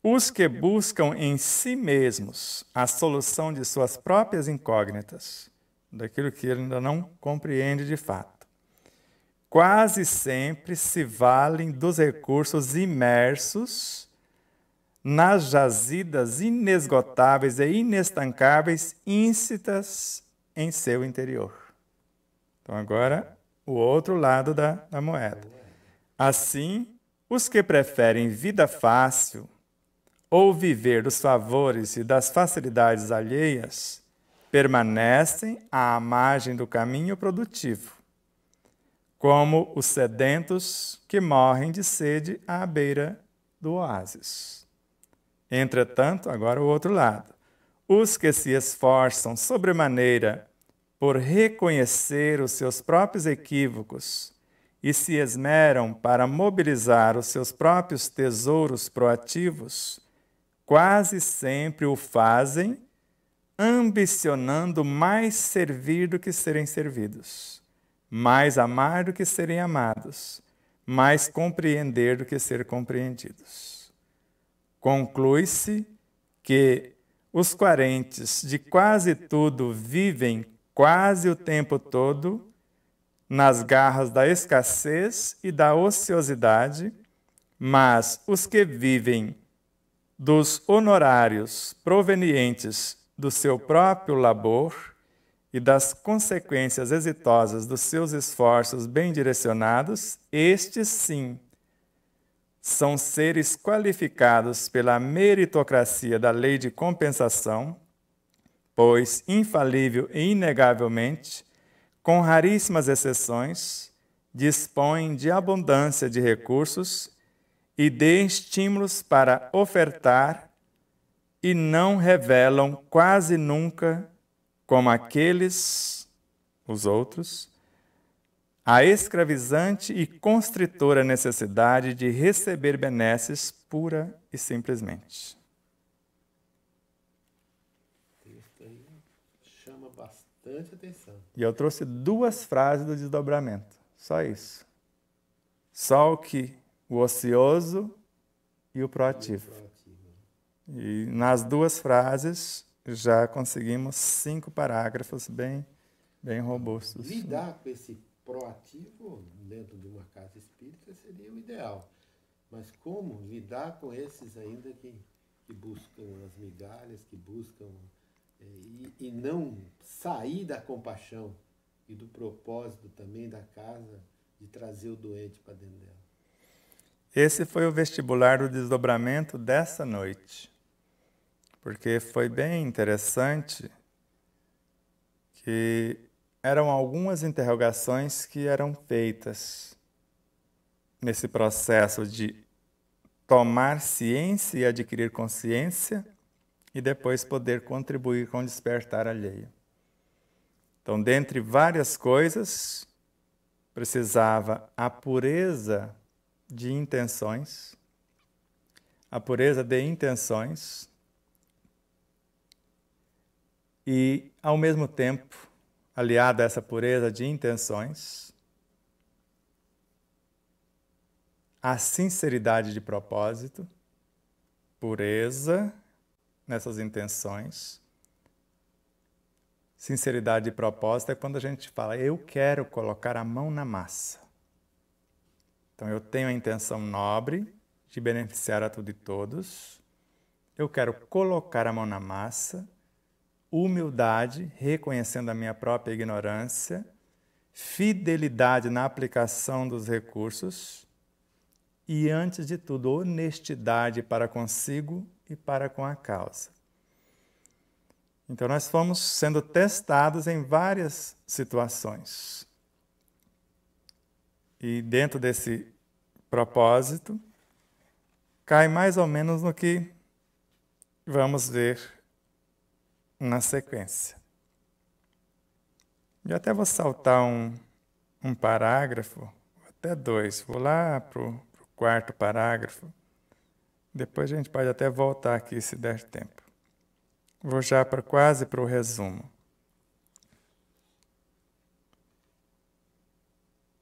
os que buscam em si mesmos a solução de suas próprias incógnitas, daquilo que ele ainda não compreende de fato quase sempre se valem dos recursos imersos nas jazidas inesgotáveis e inestancáveis íncitas em seu interior. Então, agora, o outro lado da, da moeda. Assim, os que preferem vida fácil ou viver dos favores e das facilidades alheias permanecem à margem do caminho produtivo como os sedentos que morrem de sede à beira do oásis. Entretanto, agora o outro lado, os que se esforçam sobremaneira por reconhecer os seus próprios equívocos e se esmeram para mobilizar os seus próprios tesouros proativos, quase sempre o fazem ambicionando mais servir do que serem servidos mais amar do que serem amados, mais compreender do que ser compreendidos. Conclui-se que os quarentes de quase tudo vivem quase o tempo todo nas garras da escassez e da ociosidade, mas os que vivem dos honorários provenientes do seu próprio labor e das consequências exitosas dos seus esforços bem direcionados, estes sim são seres qualificados pela meritocracia da lei de compensação, pois infalível e inegavelmente, com raríssimas exceções, dispõem de abundância de recursos e de estímulos para ofertar e não revelam quase nunca como aqueles, os outros, a escravizante e constritora necessidade de receber benesses pura e simplesmente. chama bastante atenção. E eu trouxe duas frases do desdobramento, só isso. Só o que o ocioso e o proativo. E nas duas frases já conseguimos cinco parágrafos bem, bem robustos. Lidar com esse proativo dentro de uma casa espírita seria o ideal. Mas como lidar com esses ainda que, que buscam as migalhas, que buscam é, e, e não sair da compaixão e do propósito também da casa de trazer o doente para dentro dela? Esse foi o vestibular do desdobramento dessa noite porque foi bem interessante que eram algumas interrogações que eram feitas nesse processo de tomar ciência e adquirir consciência e depois poder contribuir com o despertar alheio. Então, dentre várias coisas, precisava a pureza de intenções, a pureza de intenções, e, ao mesmo tempo, aliada a essa pureza de intenções, a sinceridade de propósito, pureza nessas intenções. Sinceridade de propósito é quando a gente fala, eu quero colocar a mão na massa. Então eu tenho a intenção nobre de beneficiar a tudo e todos. Eu quero colocar a mão na massa humildade, reconhecendo a minha própria ignorância, fidelidade na aplicação dos recursos e, antes de tudo, honestidade para consigo e para com a causa. Então, nós fomos sendo testados em várias situações. E dentro desse propósito, cai mais ou menos no que vamos ver na sequência. E até vou saltar um, um parágrafo, até dois. Vou lá para o quarto parágrafo. Depois a gente pode até voltar aqui se der tempo. Vou já para quase para o resumo.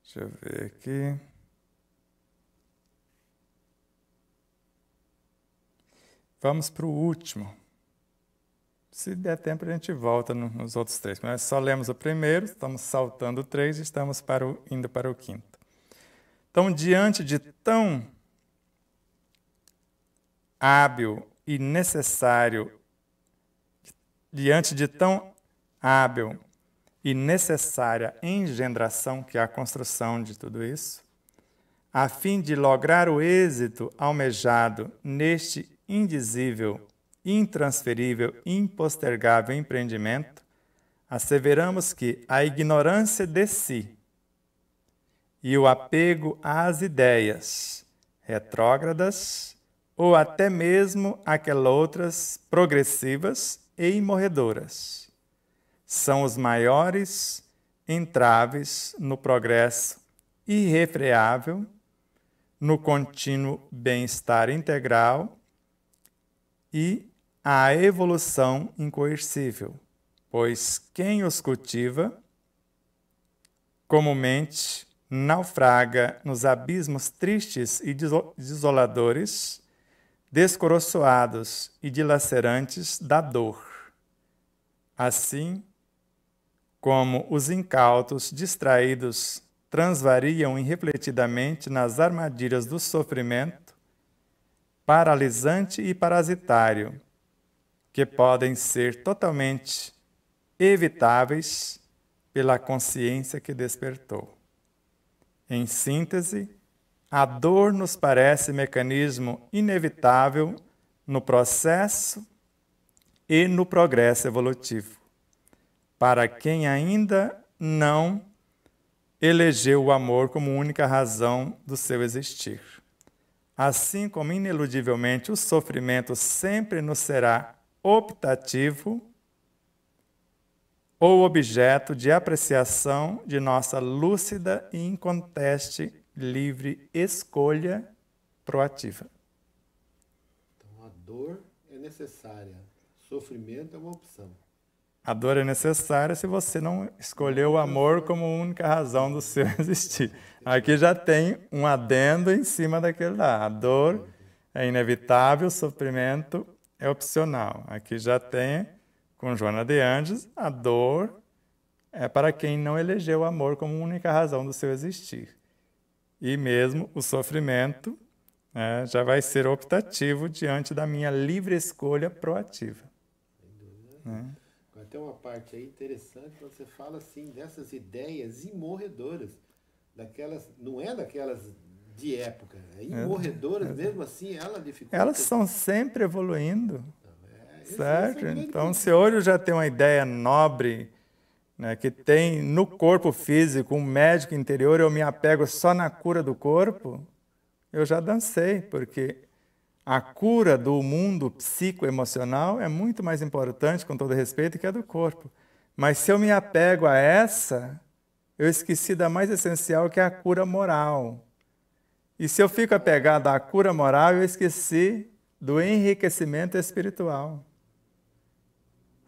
Deixa eu ver aqui. Vamos para o último. Se der tempo, a gente volta nos outros três. Mas só lemos o primeiro, estamos saltando três e estamos para o, indo para o quinto. Então, diante de tão hábil e necessário, diante de tão hábil e necessária engendração, que é a construção de tudo isso, a fim de lograr o êxito almejado neste indizível intransferível, impostergável empreendimento, asseveramos que a ignorância de si e o apego às ideias retrógradas ou até mesmo aquelas outras progressivas e imorredoras são os maiores entraves no progresso irrefreável, no contínuo bem-estar integral e à evolução incoercível, pois quem os cultiva comumente naufraga nos abismos tristes e desoladores, descoroçoados e dilacerantes da dor. Assim como os incautos distraídos transvariam irrefletidamente nas armadilhas do sofrimento, paralisante e parasitário, que podem ser totalmente evitáveis pela consciência que despertou. Em síntese, a dor nos parece mecanismo inevitável no processo e no progresso evolutivo. Para quem ainda não elegeu o amor como única razão do seu existir. Assim como ineludivelmente o sofrimento sempre nos será optativo ou objeto de apreciação de nossa lúcida e inconteste livre escolha proativa. Então a dor é necessária, sofrimento é uma opção. A dor é necessária se você não escolheu o amor como única razão do seu existir. Aqui já tem um adendo em cima daquele lá. A dor é inevitável, sofrimento é opcional. Aqui já tem, com Joana de Andes, a dor é para quem não elegeu o amor como única razão do seu existir. E mesmo o sofrimento né, já vai ser optativo diante da minha livre escolha proativa. Né? Tem uma parte aí interessante, quando você fala assim dessas ideias imorredoras, daquelas, não é daquelas de época. E é, morredoras, é. mesmo assim, ela dificulta. Elas são sempre evoluindo. É, certo? É então, se hoje já tem uma ideia nobre, né, que tem no corpo físico um médico interior, eu me apego só na cura do corpo, eu já dancei, porque a cura do mundo psicoemocional é muito mais importante, com todo respeito, que a do corpo. Mas se eu me apego a essa, eu esqueci da mais essencial, que é a cura moral. E se eu fico apegado à cura moral, eu esqueci do enriquecimento espiritual.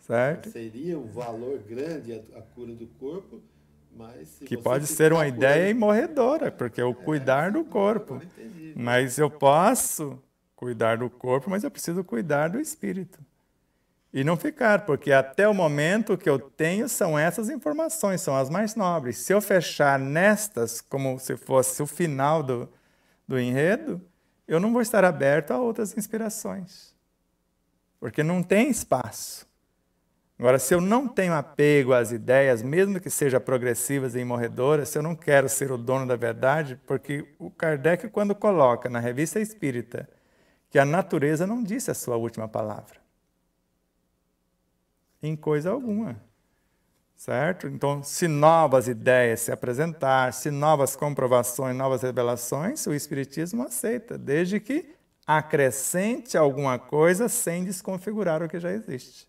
Certo? Seria um valor grande a, cura do corpo, mas. que pode ser uma ideia imorredora, porque o é, cuidar do é, corpo. Entendi, mas eu posso cuidar do corpo, mas eu preciso cuidar do espírito. E não ficar, porque até o momento que eu tenho são essas informações, são as mais nobres. Se eu fechar nestas como se fosse o final do, do enredo, eu não vou estar aberto a outras inspirações. Porque não tem espaço. Agora, se eu não tenho apego às ideias, mesmo que sejam progressivas e imorredoras, se eu não quero ser o dono da verdade, porque o Kardec, quando coloca na revista espírita que a natureza não disse a sua última palavra, em coisa alguma certo? Então, se novas ideias se apresentar, se novas comprovações, novas revelações, o Espiritismo aceita, desde que acrescente alguma coisa sem desconfigurar o que já existe,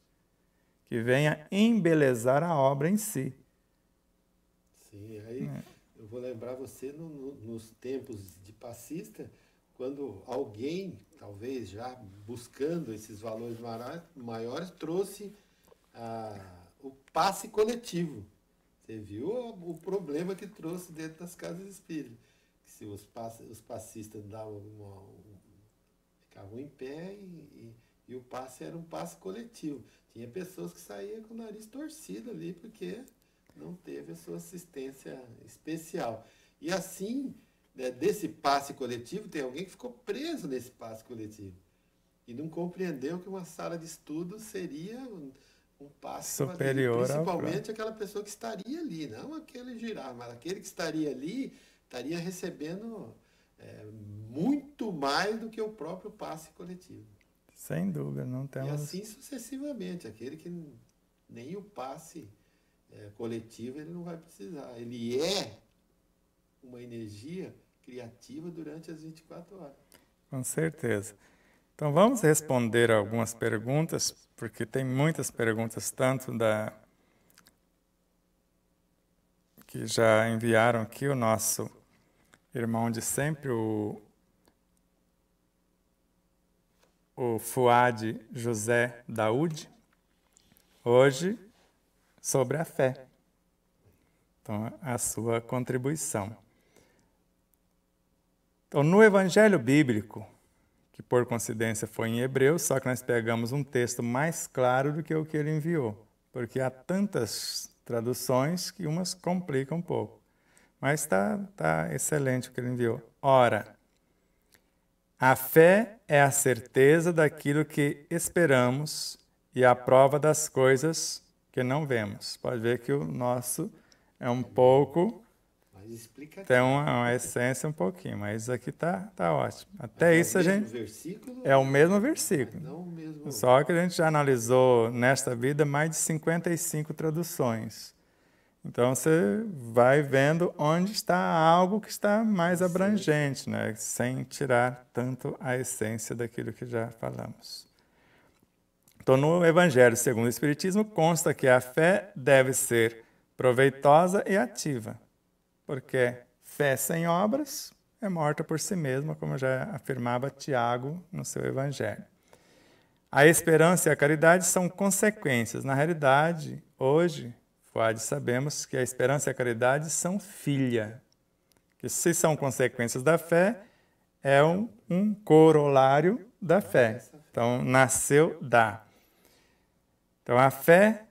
que venha embelezar a obra em si. Sim, aí é. eu vou lembrar você no, no, nos tempos de passista, quando alguém, talvez já buscando esses valores maiores, trouxe a o passe coletivo. Você viu o problema que trouxe dentro das casas espíritas. Que se os, passe, os passistas davam uma, um, ficavam em pé e, e, e, o passe era um passe coletivo. Tinha pessoas que saíam com o nariz torcido ali porque não teve a sua assistência especial. E assim, né, desse passe coletivo, tem alguém que ficou preso nesse passe coletivo e não compreendeu que uma sala de estudo seria um passe superior principalmente ao... aquela pessoa que estaria ali, não aquele girar, mas aquele que estaria ali estaria recebendo é, muito mais do que o próprio passe coletivo. Sem dúvida, não temos. E assim sucessivamente, aquele que nem o passe é, coletivo ele não vai precisar. Ele é uma energia criativa durante as 24 horas. Com certeza. Então vamos responder algumas perguntas porque tem muitas perguntas, tanto da que já enviaram aqui o nosso irmão de sempre, o, o Fuad José Daúde, hoje sobre a fé. Então, a sua contribuição. Então, no Evangelho Bíblico, que por coincidência foi em hebreu, só que nós pegamos um texto mais claro do que o que ele enviou, porque há tantas traduções que umas complicam um pouco. Mas está tá excelente o que ele enviou. Ora, a fé é a certeza daquilo que esperamos e a prova das coisas que não vemos. Pode ver que o nosso é um pouco mas explica Tem uma, uma, essência um pouquinho, mas isso aqui tá, tá ótimo. Até é isso é a gente. Versículo, é o mesmo versículo. Não o mesmo... Só que a gente já analisou nesta vida mais de 55 traduções. Então você vai vendo onde está algo que está mais tá abrangente, né? sem tirar tanto a essência daquilo que já falamos. Então, no Evangelho segundo o Espiritismo, consta que a fé deve ser proveitosa e ativa porque fé sem obras é morta por si mesma, como já afirmava Tiago no seu Evangelho. A esperança e a caridade são consequências. Na realidade, hoje, Fuad, sabemos que a esperança e a caridade são filha, que se são consequências da fé, é um, um corolário da fé. Então, nasceu da. Então, a fé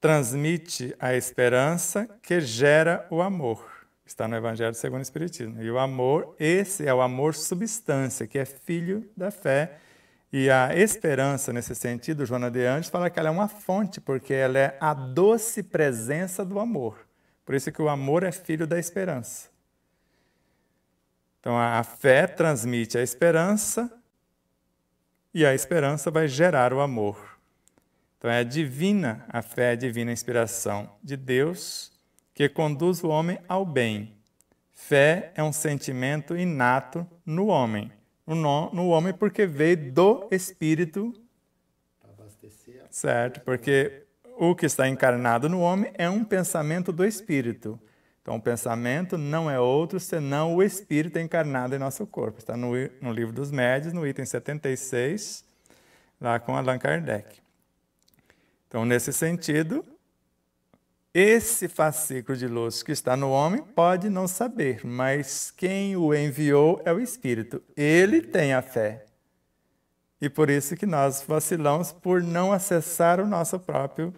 transmite a esperança que gera o amor. Está no Evangelho segundo o Espiritismo. E o amor, esse é o amor substância, que é filho da fé. E a esperança, nesse sentido, Joana de Andes fala que ela é uma fonte, porque ela é a doce presença do amor. Por isso que o amor é filho da esperança. Então a fé transmite a esperança e a esperança vai gerar o amor. Então é divina, a fé é a divina inspiração de Deus que conduz o homem ao bem. Fé é um sentimento inato no homem. No homem, porque veio do Espírito. Certo? Porque o que está encarnado no homem é um pensamento do Espírito. Então, o pensamento não é outro senão o Espírito encarnado em nosso corpo. Está no, no Livro dos Médios, no item 76, lá com Allan Kardec. Então, nesse sentido, esse fascículo de luz que está no homem pode não saber, mas quem o enviou é o Espírito. Ele tem a fé. E por isso que nós vacilamos por não acessar o nosso próprio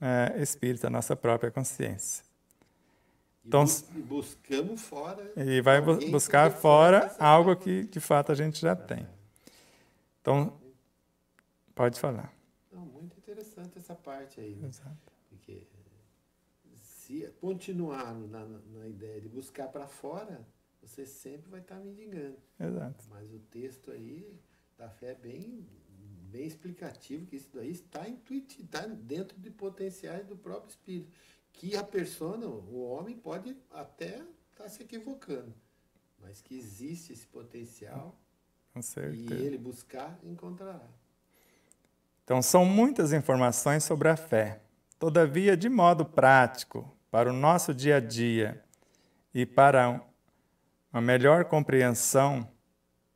é, Espírito, a nossa própria consciência. Então, e buscamos fora. E vai buscar fora algo que de fato a gente já tem. Então, pode falar. Então, muito interessante essa parte aí. Né? Exato se continuar na, na ideia de buscar para fora, você sempre vai estar tá mendigando. Exato. Mas o texto aí da fé é bem, bem explicativo, que isso daí está intuitivo, tá dentro de potenciais do próprio espírito. Que a persona, o homem, pode até estar tá se equivocando, mas que existe esse potencial. Com certeza. E ele buscar, encontrará. Então, são muitas informações sobre a fé. Todavia, de modo prático, para o nosso dia a dia e para uma melhor compreensão,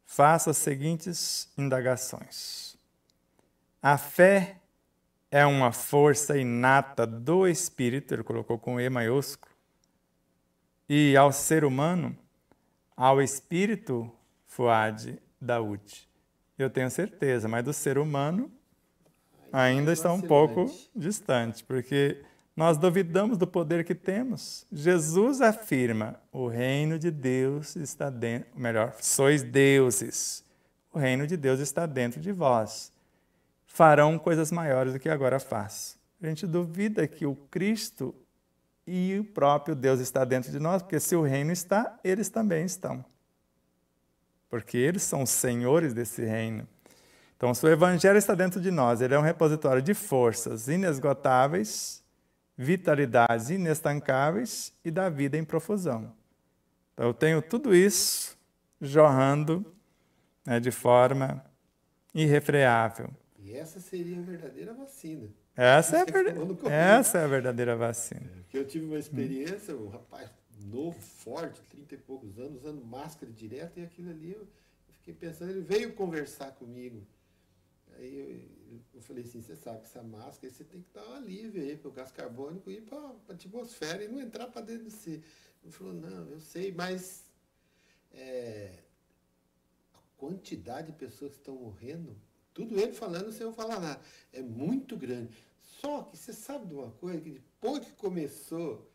faça as seguintes indagações. A fé é uma força inata do espírito, ele colocou com E maiúsculo, e ao ser humano, ao espírito Fuad Daoud. Eu tenho certeza, mas do ser humano ainda está um pouco distante, porque nós duvidamos do poder que temos. Jesus afirma: o reino de Deus está dentro, melhor, sois deuses. O reino de Deus está dentro de vós. Farão coisas maiores do que agora faz. A gente duvida que o Cristo e o próprio Deus está dentro de nós, porque se o reino está, eles também estão. Porque eles são os senhores desse reino. Então, se o Evangelho está dentro de nós, ele é um repositório de forças inesgotáveis vitalidades inestancáveis e da vida em profusão. Então, eu tenho tudo isso jorrando né, de forma irrefreável. E essa seria a verdadeira vacina. Essa, é, ver... Né? essa é a verdadeira vacina. É, eu tive uma experiência, um rapaz novo, forte, 30 e poucos anos, usando máscara direto, e aquilo ali eu fiquei pensando, ele veio conversar comigo. Aí eu, eu falei assim, você sabe que essa máscara, você tem que dar um alívio aí para o gás carbônico ir para a atmosfera e não entrar para dentro de você Ele falou, não, eu sei, mas é, a quantidade de pessoas que estão morrendo, tudo ele falando sem eu falar nada, é muito grande. Só que você sabe de uma coisa, que depois que começou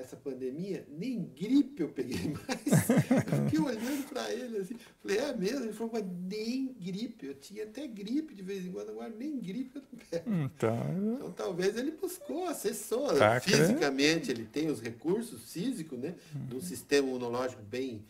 essa pandemia, nem gripe eu peguei mais. Eu fiquei olhando para ele assim, falei, é mesmo? Ele falou, mas nem gripe, eu tinha até gripe de vez em quando, agora nem gripe eu não pego. Então, então talvez ele buscou, acessou. Tá Fisicamente, ele tem os recursos físicos, né? Uhum. De um sistema imunológico bem,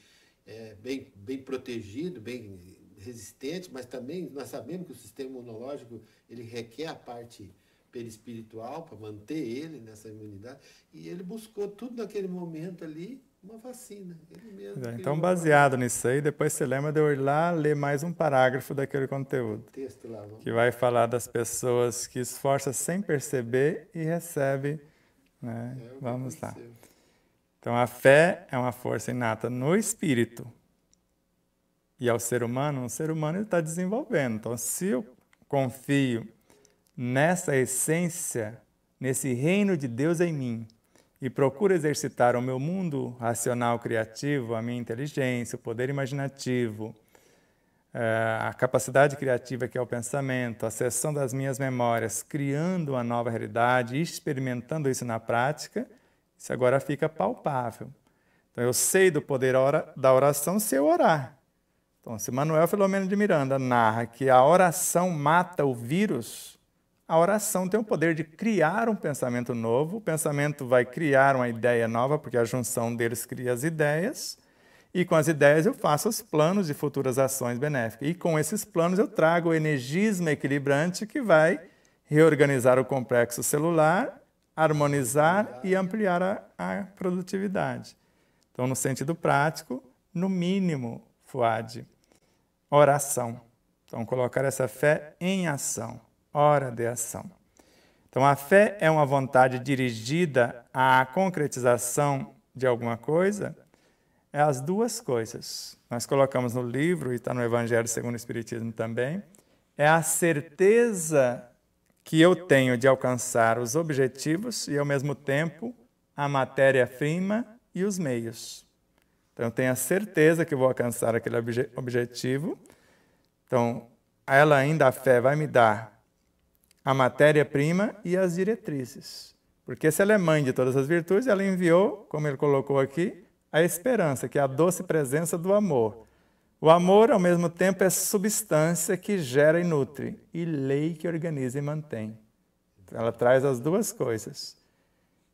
é, bem, bem protegido, bem resistente, mas também nós sabemos que o sistema imunológico ele requer a parte perispiritual para manter ele nessa imunidade. E ele buscou tudo naquele momento ali uma vacina. então, baseado nisso aí, depois você lembra de eu ir lá ler mais um parágrafo daquele conteúdo. lá, que vai falar das pessoas que esforçam sem perceber e recebe. Né? É, vamos lá. Então, a fé é uma força inata no espírito. E ao ser humano, o ser humano está desenvolvendo. Então, se eu confio nessa essência, nesse reino de Deus em mim, e procuro exercitar o meu mundo racional criativo, a minha inteligência, o poder imaginativo, eh, a capacidade criativa que é o pensamento, a sessão das minhas memórias, criando uma nova realidade, experimentando isso na prática, isso agora fica palpável. Então eu sei do poder da oração se eu orar. Então, se Manuel Filomeno de Miranda narra que a oração mata o vírus, a oração tem o poder de criar um pensamento novo, o pensamento vai criar uma ideia nova, porque a junção deles cria as ideias, e com as ideias eu faço os planos de futuras ações benéficas. E com esses planos eu trago o energismo equilibrante que vai reorganizar o complexo celular, harmonizar e ampliar a, a produtividade. Então, no sentido prático, no mínimo, Fuad, oração. Então, colocar essa fé em ação hora de ação. Então, a fé é uma vontade dirigida à concretização de alguma coisa? É as duas coisas. Nós colocamos no livro, e está no Evangelho segundo o Espiritismo também, é a certeza que eu tenho de alcançar os objetivos e, ao mesmo tempo, a matéria-prima e os meios. Então, eu tenho a certeza que vou alcançar aquele obje objetivo. Então, ela ainda, a fé, vai me dar a matéria-prima e as diretrizes. Porque se ela é mãe de todas as virtudes, ela enviou, como ele colocou aqui, a esperança, que é a doce presença do amor. O amor, ao mesmo tempo, é substância que gera e nutre, e lei que organiza e mantém. Ela traz as duas coisas.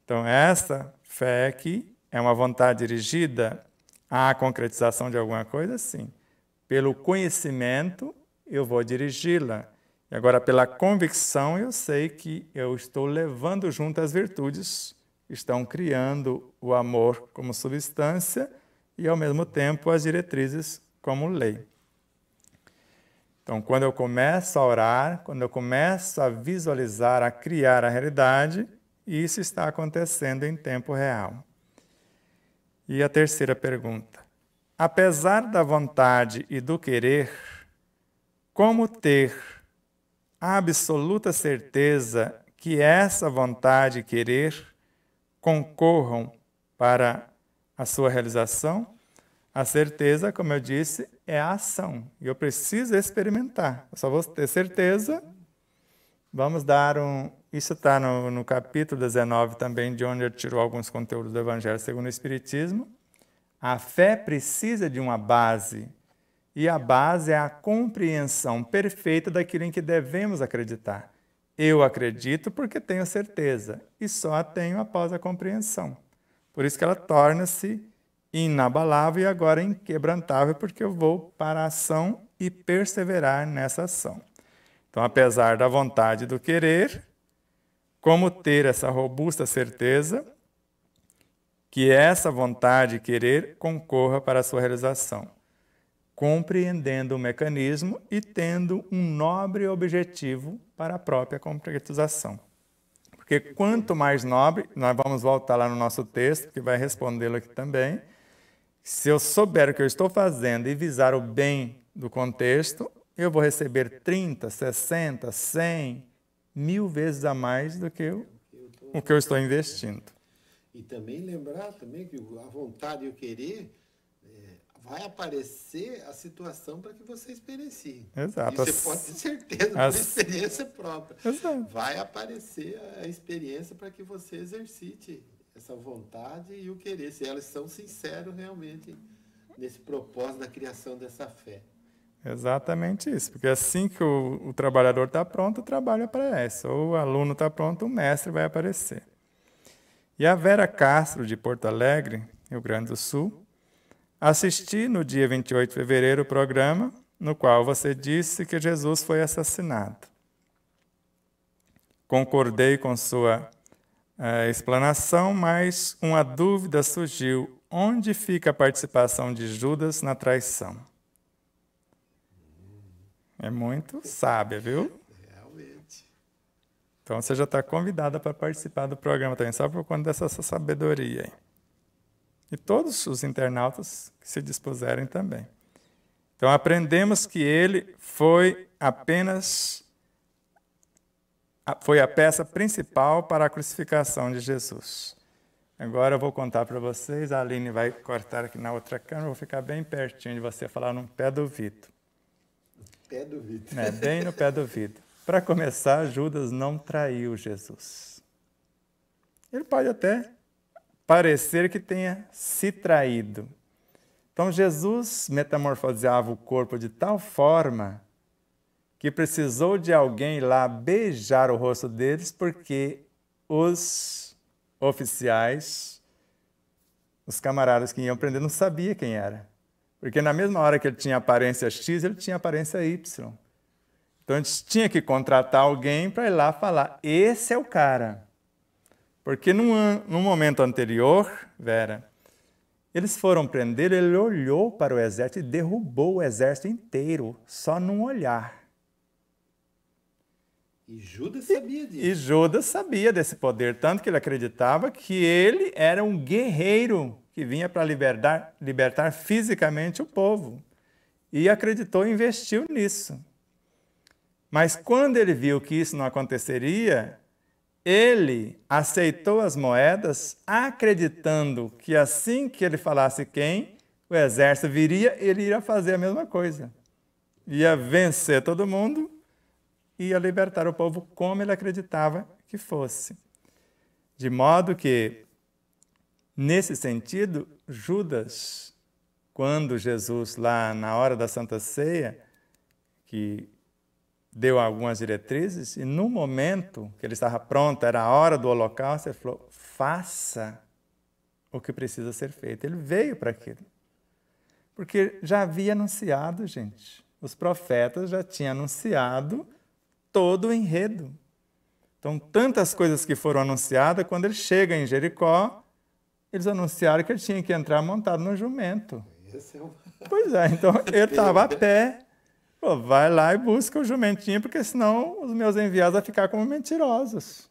Então, esta fé aqui é uma vontade dirigida à concretização de alguma coisa? Sim. Pelo conhecimento, eu vou dirigi-la e agora, pela convicção, eu sei que eu estou levando junto as virtudes, estão criando o amor como substância e, ao mesmo tempo, as diretrizes como lei. Então, quando eu começo a orar, quando eu começo a visualizar, a criar a realidade, isso está acontecendo em tempo real. E a terceira pergunta: apesar da vontade e do querer, como ter absoluta certeza que essa vontade e querer concorram para a sua realização. A certeza, como eu disse, é a ação. E eu preciso experimentar. Eu só vou ter certeza. Vamos dar um. Isso está no, no capítulo 19 também, de onde eu tirou alguns conteúdos do Evangelho segundo o Espiritismo. A fé precisa de uma base e a base é a compreensão perfeita daquilo em que devemos acreditar. Eu acredito porque tenho certeza, e só a tenho após a compreensão. Por isso que ela torna-se inabalável e agora inquebrantável, porque eu vou para a ação e perseverar nessa ação. Então, apesar da vontade do querer, como ter essa robusta certeza que essa vontade e querer concorra para a sua realização? compreendendo o mecanismo e tendo um nobre objetivo para a própria concretização. Porque quanto mais nobre, nós vamos voltar lá no nosso texto, que vai respondê-lo aqui também. Se eu souber o que eu estou fazendo e visar o bem do contexto, eu vou receber 30, 60, 100, mil vezes a mais do que eu, o que eu estou investindo. E também lembrar também que a vontade e o querer vai aparecer a situação para que você experiencie. Exato. E você As... pode ter certeza, As... por experiência própria. Exato. Vai aparecer a experiência para que você exercite essa vontade e o querer, se elas são sinceros realmente nesse propósito da criação dessa fé. Exatamente isso, porque assim que o, o trabalhador está pronto, o trabalho aparece. Ou o aluno está pronto, o mestre vai aparecer. E a Vera Castro, de Porto Alegre, Rio Grande do Sul, Assisti no dia 28 de fevereiro o programa no qual você disse que Jesus foi assassinado. Concordei com sua uh, explanação, mas uma dúvida surgiu: onde fica a participação de Judas na traição? É muito sábia, viu? Realmente. Então você já está convidada para participar do programa também, só por conta dessa sabedoria aí e todos os internautas que se dispuserem também. Então aprendemos que ele foi apenas foi a peça principal para a crucificação de Jesus. Agora eu vou contar para vocês, a Aline vai cortar aqui na outra câmera, vou ficar bem pertinho de você falar no pé do vidro. Pé do vidro. É, bem no pé do vidro. Para começar, Judas não traiu Jesus. Ele pode até parecer que tenha se traído. Então Jesus metamorfoseava o corpo de tal forma que precisou de alguém lá beijar o rosto deles porque os oficiais, os camaradas que iam prender não sabia quem era. Porque na mesma hora que ele tinha aparência X, ele tinha aparência Y. Então a gente tinha que contratar alguém para ir lá falar: esse é o cara. Porque num, num momento anterior, Vera, eles foram prender, ele olhou para o exército e derrubou o exército inteiro, só num olhar. E Judas sabia disso. E Judas sabia desse poder, tanto que ele acreditava que ele era um guerreiro que vinha para libertar, libertar fisicamente o povo. E acreditou e investiu nisso. Mas quando ele viu que isso não aconteceria, ele aceitou as moedas, acreditando que assim que ele falasse quem, o exército viria, ele iria fazer a mesma coisa. Ia vencer todo mundo e ia libertar o povo como ele acreditava que fosse. De modo que, nesse sentido, Judas, quando Jesus, lá na hora da Santa Ceia, que deu algumas diretrizes, e no momento que ele estava pronto, era a hora do holocausto, ele falou: faça o que precisa ser feito. Ele veio para aquilo. Porque já havia anunciado, gente. Os profetas já tinham anunciado todo o enredo. Então, tantas coisas que foram anunciadas, quando ele chega em Jericó, eles anunciaram que ele tinha que entrar montado no jumento. É pois é, então ele estava a pé vai lá e busca o jumentinho, porque senão os meus enviados vão ficar como mentirosos.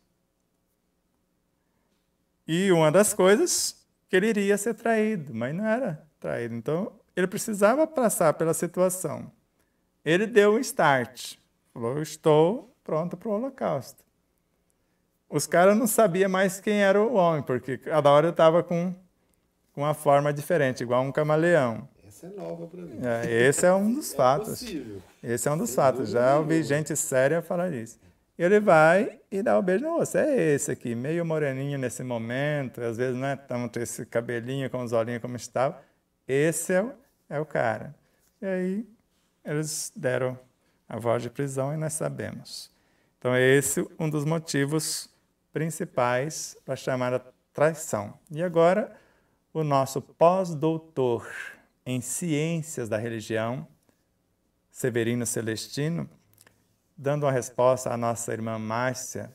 E uma das coisas que ele iria ser traído, mas não era traído. Então, ele precisava passar pela situação. Ele deu um start. Falou: Estou pronto para o holocausto. Os caras não sabiam mais quem era o homem, porque cada hora ele estava com, com uma forma diferente, igual um camaleão. Essa é nova para mim. É, esse é um dos é fatos. esse é um dos fatos. Já ouvi nenhuma. gente séria falar isso. Ele vai e dá o um beijo no rosto. É esse aqui, meio moreninho nesse momento, às vezes não é tanto esse cabelinho com os olhinhos como estava. Esse é o, é o cara. E aí eles deram a voz de prisão e nós sabemos. Então, é esse é um dos motivos principais para chamar a traição. E agora, o nosso pós-doutor em Ciências da Religião, Severino Celestino, dando uma resposta à nossa irmã Márcia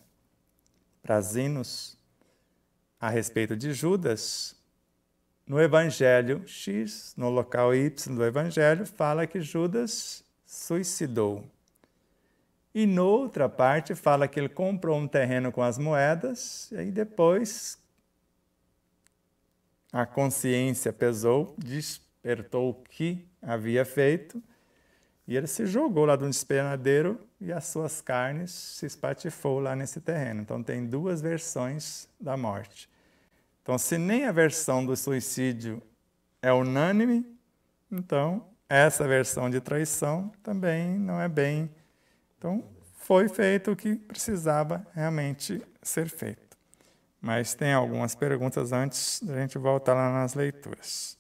Prazinos a respeito de Judas. No Evangelho X, no local Y do Evangelho, fala que Judas suicidou. E noutra parte fala que ele comprou um terreno com as moedas e aí depois a consciência pesou, diz despertou o que havia feito, e ele se jogou lá do despenadeiro e as suas carnes se espatifou lá nesse terreno. Então tem duas versões da morte. Então, se nem a versão do suicídio é unânime, então essa versão de traição também não é bem. Então, foi feito o que precisava realmente ser feito. Mas tem algumas perguntas antes da gente voltar lá nas leituras.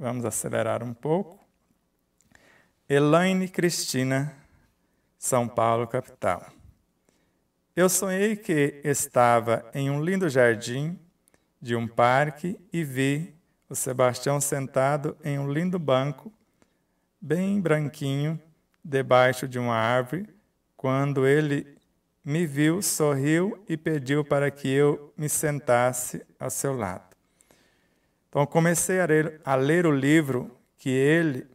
Vamos acelerar um pouco. Elaine Cristina, São Paulo, capital. Eu sonhei que estava em um lindo jardim de um parque e vi o Sebastião sentado em um lindo banco, bem branquinho, debaixo de uma árvore. Quando ele me viu, sorriu e pediu para que eu me sentasse ao seu lado. Então comecei a ler, a ler o livro que ele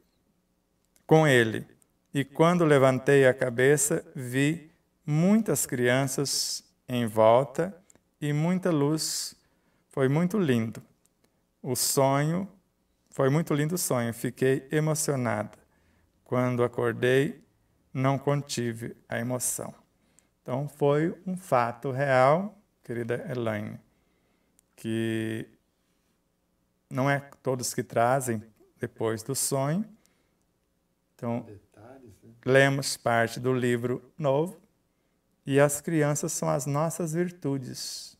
com ele. E quando levantei a cabeça, vi muitas crianças em volta e muita luz. Foi muito lindo. O sonho foi muito lindo o sonho. Fiquei emocionada. Quando acordei, não contive a emoção. Então foi um fato real, querida Elaine, que não é todos que trazem depois do sonho. Então, né? lemos parte do livro novo e as crianças são as nossas virtudes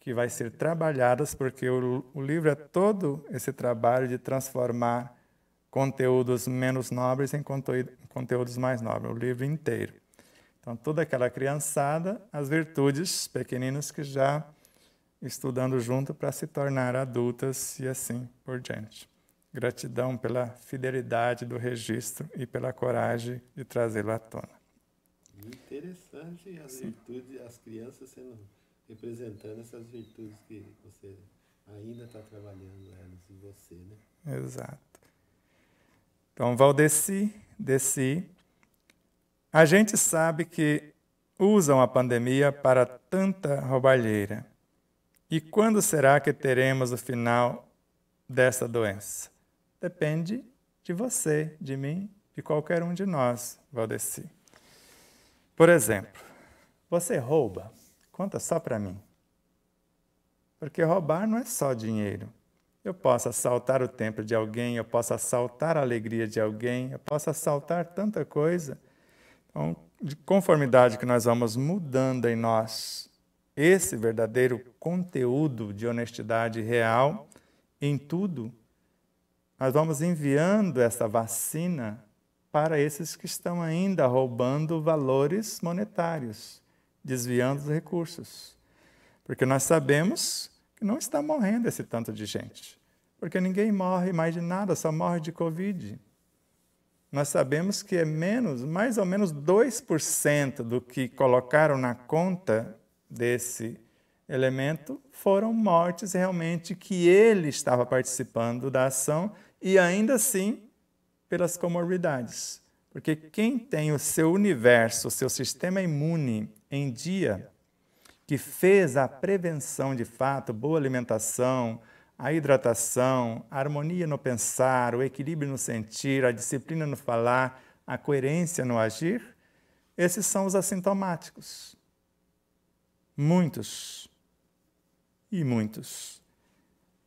que vai ser trabalhadas porque o, o livro é todo esse trabalho de transformar conteúdos menos nobres em conteúdos mais nobres, o livro inteiro. Então, toda aquela criançada, as virtudes pequeninas que já estudando junto para se tornar adultas e assim por diante. Gratidão pela fidelidade do registro e pela coragem de trazê-lo à tona. Interessante as Sim. virtudes, as crianças sendo representando essas virtudes que você ainda está trabalhando elas em você, né? Exato. Então, Valdeci, Desi, a gente sabe que usam a pandemia para tanta roubalheira e quando será que teremos o final dessa doença? Depende de você, de mim, de qualquer um de nós, Valdeci. Por exemplo, você rouba, conta só para mim. Porque roubar não é só dinheiro. Eu posso assaltar o templo de alguém, eu posso assaltar a alegria de alguém, eu posso assaltar tanta coisa. Então, de conformidade que nós vamos mudando em nós esse verdadeiro conteúdo de honestidade real em tudo, nós vamos enviando essa vacina para esses que estão ainda roubando valores monetários, desviando os recursos. Porque nós sabemos que não está morrendo esse tanto de gente. Porque ninguém morre mais de nada, só morre de Covid. Nós sabemos que é menos, mais ou menos 2% do que colocaram na conta desse elemento foram mortes realmente que ele estava participando da ação e ainda assim pelas comorbidades. Porque quem tem o seu universo, o seu sistema imune em dia, que fez a prevenção de fato, boa alimentação, a hidratação, a harmonia no pensar, o equilíbrio no sentir, a disciplina no falar, a coerência no agir, esses são os assintomáticos muitos e muitos.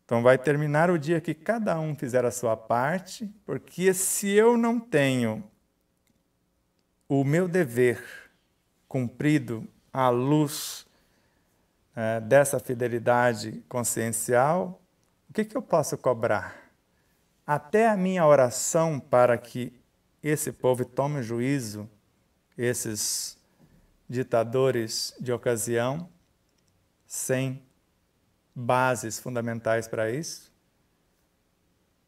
Então vai terminar o dia que cada um fizer a sua parte, porque se eu não tenho o meu dever cumprido à luz é, dessa fidelidade consciencial, o que, que eu posso cobrar? Até a minha oração para que esse povo tome juízo, esses ditadores de ocasião, sem bases fundamentais para isso.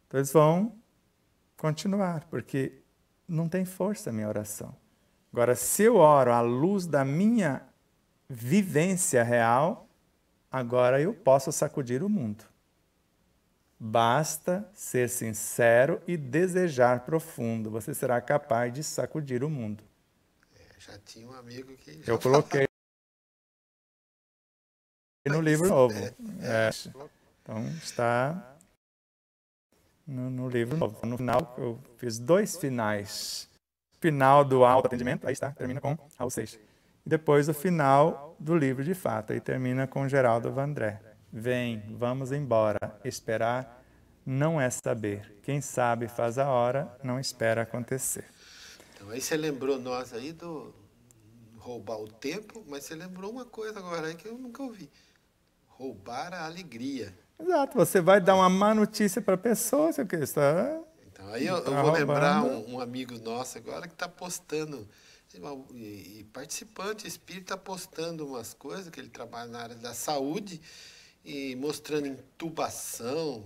Então eles vão continuar, porque não tem força a minha oração. Agora, se eu oro à luz da minha vivência real, agora eu posso sacudir o mundo. Basta ser sincero e desejar profundo, você será capaz de sacudir o mundo. Já tinha um amigo que. Eu coloquei no livro novo. É, é. é. Então está no, no, livro novo. No final, eu fiz dois finais. Final do alto atendimento, aí está, termina com Raul Seixas. E depois o final do livro de fato, aí termina com Geraldo Vandré. Vem, vamos embora. Esperar não é saber. Quem sabe faz a hora, não espera acontecer. Então, aí você lembrou nós aí do roubar o tempo, mas você lembrou uma coisa agora aí que eu nunca ouvi. Roubar a alegria. Exato, você vai dar uma má notícia para a pessoa, seu eu está. É? Então, aí eu, tá eu vou roubando. lembrar um, um, amigo nosso agora que está postando, e, e participante espírita tá postando umas coisas, que ele trabalha na área da saúde, e mostrando intubação,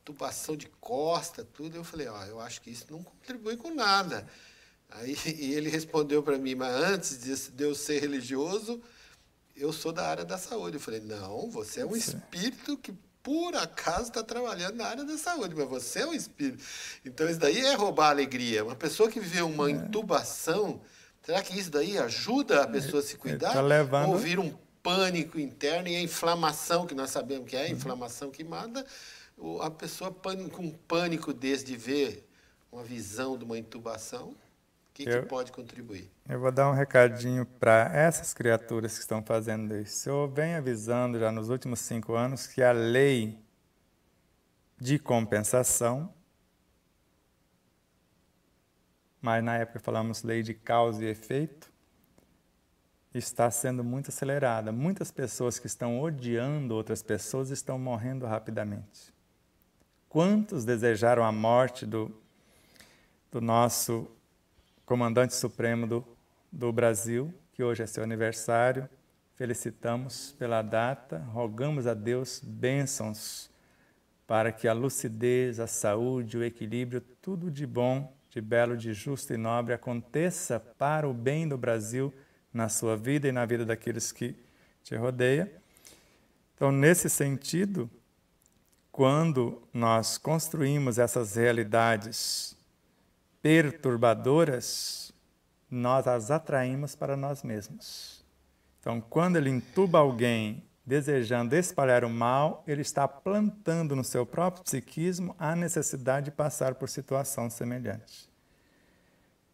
intubação de costa, tudo. Eu falei, ó, eu acho que isso não contribui com nada. Aí, e ele respondeu para mim, mas antes de eu ser religioso, eu sou da área da saúde. Eu falei, não, você é um espírito que por acaso está trabalhando na área da saúde, mas você é um espírito. Então isso daí é roubar a alegria. Uma pessoa que vive uma é. intubação, será que isso daí ajuda a pessoa a se é, cuidar? Tá levando... Ou vira um pânico interno e a inflamação, que nós sabemos que é a uhum. inflamação que mata, a pessoa com um pânico desse de ver uma visão de uma intubação, o que, eu, que pode contribuir? Eu vou dar um recadinho para essas criaturas que estão fazendo isso. O senhor vem avisando já nos últimos cinco anos que a lei de compensação, mas na época falamos lei de causa e efeito, está sendo muito acelerada. Muitas pessoas que estão odiando outras pessoas estão morrendo rapidamente. Quantos desejaram a morte do, do nosso comandante supremo do, do Brasil, que hoje é seu aniversário. Felicitamos pela data, rogamos a Deus bênçãos para que a lucidez, a saúde, o equilíbrio, tudo de bom, de belo, de justo e nobre aconteça para o bem do Brasil na sua vida e na vida daqueles que te rodeia. Então, nesse sentido, quando nós construímos essas realidades perturbadoras, nós as atraímos para nós mesmos. Então, quando ele entuba alguém desejando espalhar o mal, ele está plantando no seu próprio psiquismo a necessidade de passar por situação semelhante.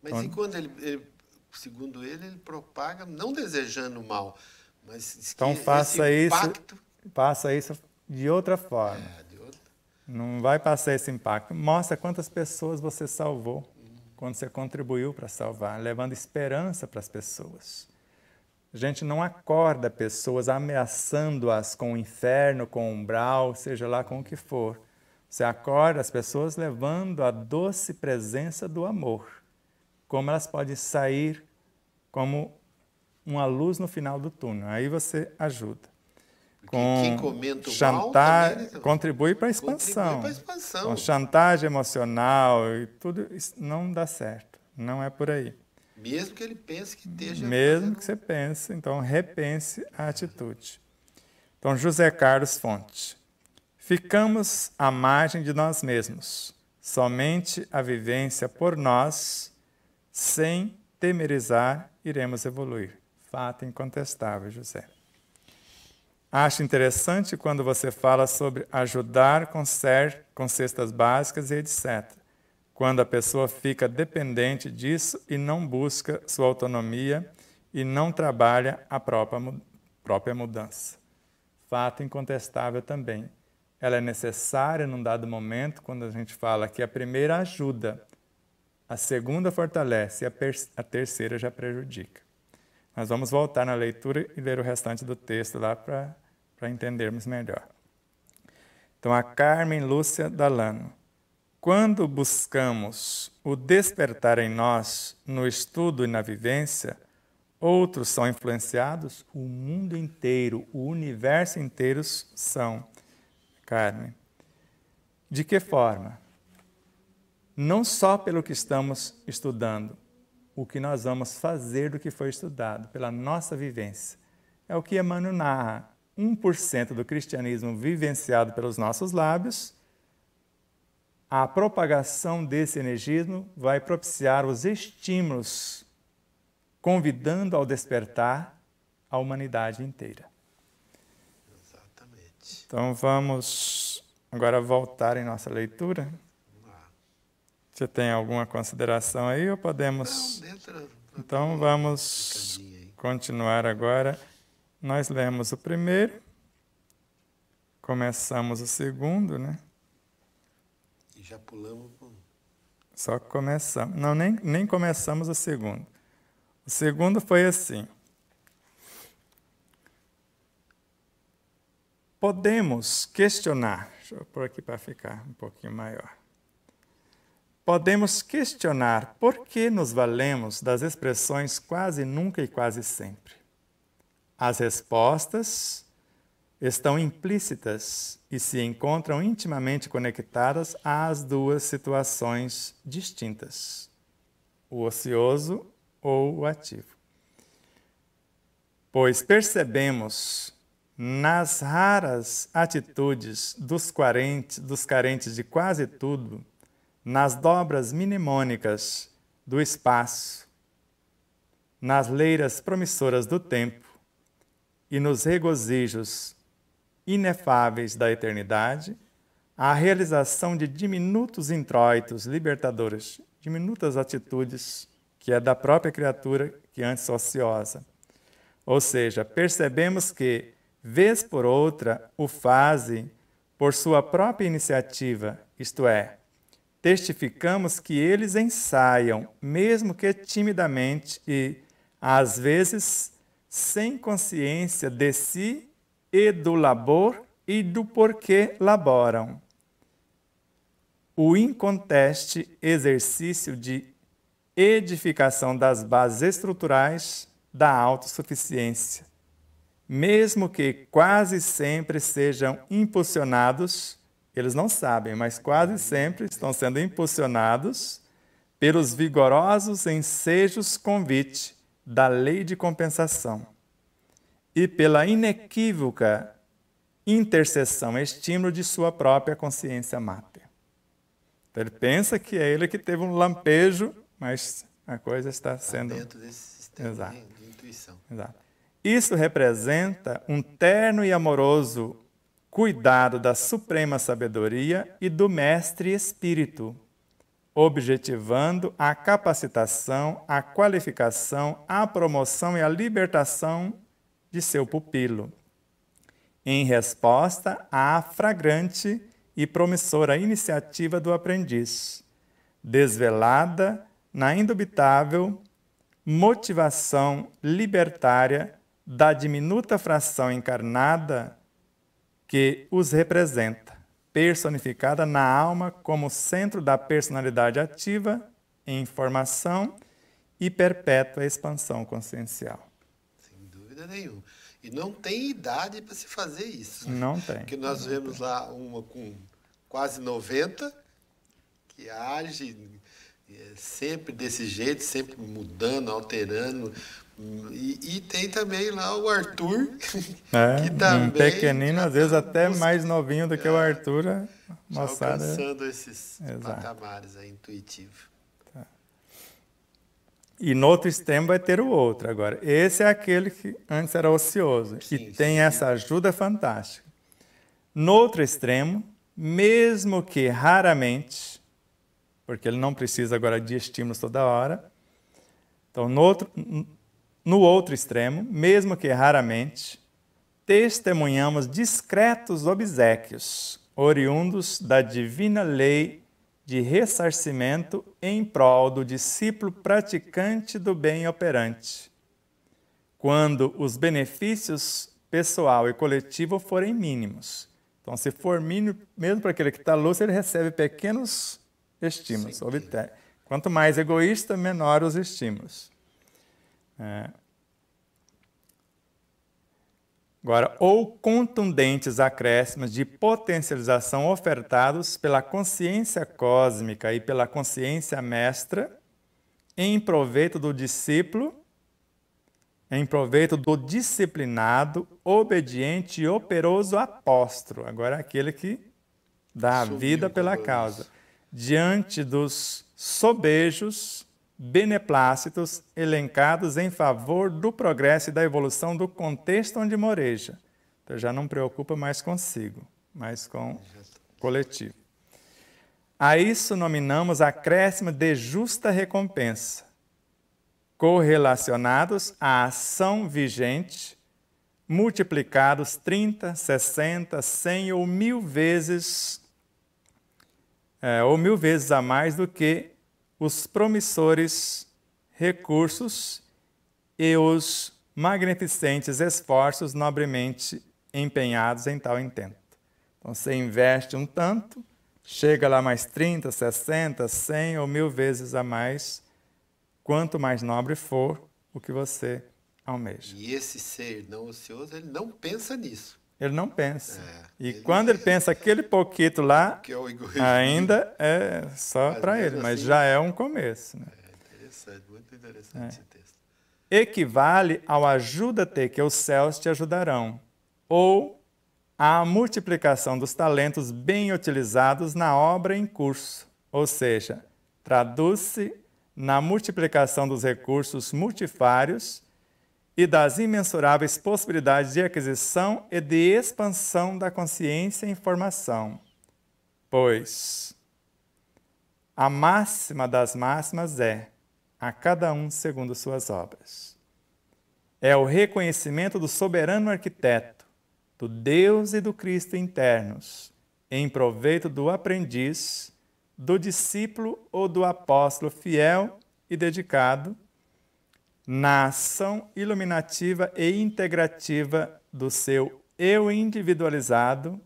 Mas então, e quando ele, ele, segundo ele, ele propaga não desejando o mal, mas então faça impacto... isso, passa isso de outra forma. É, de outra... Não vai passar esse impacto. Mostra quantas pessoas você salvou quando você contribuiu para salvar, levando esperança para as pessoas. A gente não acorda pessoas ameaçando-as com o inferno, com o umbral, seja lá com o que for. Você acorda as pessoas levando a doce presença do amor. Como elas podem sair como uma luz no final do túnel. Aí você ajuda com que, chantagem também, né, então? contribui para a expansão. com chantagem emocional e tudo isso não dá certo. Não é por aí. Mesmo que ele pense que esteja. Mesmo que você pense, então repense a atitude. Então, José Carlos Fonte. Ficamos à margem de nós mesmos. Somente a vivência por nós, sem temerizar, iremos evoluir. Fato incontestável, José. Acho interessante quando você fala sobre ajudar com, com cestas básicas e etc. Quando a pessoa fica dependente disso e não busca sua autonomia e não trabalha a própria, própria mudança. Fato incontestável também. Ela é necessária num dado momento, quando a gente fala que a primeira ajuda, a segunda fortalece e a, a terceira já prejudica. Nós vamos voltar na leitura e ler o restante do texto lá para entendermos melhor. Então, a Carmen Lúcia Dalano. Quando buscamos o despertar em nós no estudo e na vivência, outros são influenciados, o mundo inteiro, o universo inteiro são. Carmen, de que forma? Não só pelo que estamos estudando, o que nós vamos fazer do que foi estudado, pela nossa vivência. É o que Emmanuel narra. 1% do cristianismo vivenciado pelos nossos lábios, a propagação desse energismo vai propiciar os estímulos, convidando ao despertar a humanidade inteira. Exatamente. Então vamos agora voltar em nossa leitura. Você tem alguma consideração aí ou podemos? Não, então vamos continuar agora. Nós lemos o primeiro, começamos o segundo, né? E já pulamos. Só começamos. Não, nem, nem começamos o segundo. O segundo foi assim. Podemos questionar. Deixa eu pôr aqui para ficar um pouquinho maior podemos questionar por que nos valemos das expressões quase nunca e quase sempre. As respostas estão implícitas e se encontram intimamente conectadas às duas situações distintas: o ocioso ou o ativo. Pois percebemos nas raras atitudes dos, dos carentes de quase tudo nas dobras mnemônicas do espaço, nas leiras promissoras do tempo e nos regozijos inefáveis da eternidade, a realização de diminutos introitos libertadores, diminutas atitudes que é da própria criatura que antes ociosa. Ou seja, percebemos que, vez por outra, o fazem por sua própria iniciativa, isto é, testificamos que eles ensaiam, mesmo que timidamente e, às vezes, sem consciência de si e do labor e do porquê laboram. O inconteste exercício de edificação das bases estruturais da autossuficiência, mesmo que quase sempre sejam impulsionados eles não sabem, mas quase sempre estão sendo impulsionados pelos vigorosos ensejos convite da lei de compensação e pela inequívoca intercessão, estímulo de sua própria consciência máter. Então ele pensa que é ele que teve um lampejo, mas a coisa está tá sendo. Dentro desse sistema Exato. de intuição. Exato. Isso representa um terno e amoroso cuidado da suprema sabedoria e do mestre espírito, objetivando a capacitação, a qualificação, a promoção e a libertação de seu pupilo. Em resposta à fragrante e promissora iniciativa do aprendiz, desvelada na indubitável motivação libertária da diminuta fração encarnada que os representa, personificada na alma como centro da personalidade ativa em formação e perpétua expansão consciencial. Sem dúvida nenhuma. E não tem idade para se fazer isso. Né? Não tem. Porque nós não vemos tem. lá uma com quase 90 que age é, sempre desse jeito, sempre mudando, alterando, e, e, tem também lá o Arthur. É, que também um pequenino, às vezes tá até mais novinho do que o Arthur. moçada. alcançando esses Exato. patamares aí, intuitivo. Tá. E no outro extremo vai ter o outro agora. Esse é aquele que antes era ocioso sim, e tem sim. essa ajuda fantástica. No outro extremo, mesmo que raramente, porque ele não precisa agora de estímulos toda hora, então no outro, no outro extremo, mesmo que raramente, testemunhamos discretos obsequios, oriundos da divina lei de ressarcimento em prol do discípulo praticante do bem operante, quando os benefícios pessoal e coletivo forem mínimos. Então, se for mínimo, mesmo para aquele que está lúcido, ele recebe pequenos estímulos. Quanto mais egoísta, menor os estímulos. É. Agora, ou contundentes acréscimos de potencialização ofertados pela consciência cósmica e pela consciência mestra em proveito do discípulo, em proveito do disciplinado, obediente e operoso apóstolo. Agora, aquele que dá a vida pela causa. Diante dos sobejos beneplácitos elencados em favor do progresso e da evolução do contexto onde moreja. Então já não preocupa mais consigo, mas com o coletivo. A isso nominamos acréscimo de justa recompensa, correlacionados à ação vigente, multiplicados 30, 60, 100 ou mil vezes, é, ou mil vezes a mais do que os promissores recursos e os magnificentes esforços nobremente empenhados em tal intento. Então você investe um tanto, chega lá mais 30, 60, 100 ou mil vezes a mais, quanto mais nobre for o que você almeja. E esse ser não ocioso, ele não pensa nisso. Ele não pensa. É, e ele quando ele pensa aquele pouquinho lá, é ainda é só para ele, assim, mas já é um começo. Né? É interessante, muito interessante é. esse texto. Equivale ao ajuda-te, que os céus te ajudarão, ou à multiplicação dos talentos bem utilizados na obra em curso, ou seja, traduz-se na multiplicação dos recursos multifários e das imensuráveis possibilidades de aquisição e de expansão da consciência e informação. Pois a máxima das máximas é a cada um segundo suas obras. É o reconhecimento do soberano arquiteto, do Deus e do Cristo internos, em proveito do aprendiz, do discípulo ou do apóstolo fiel e dedicado na ação iluminativa e integrativa do seu eu individualizado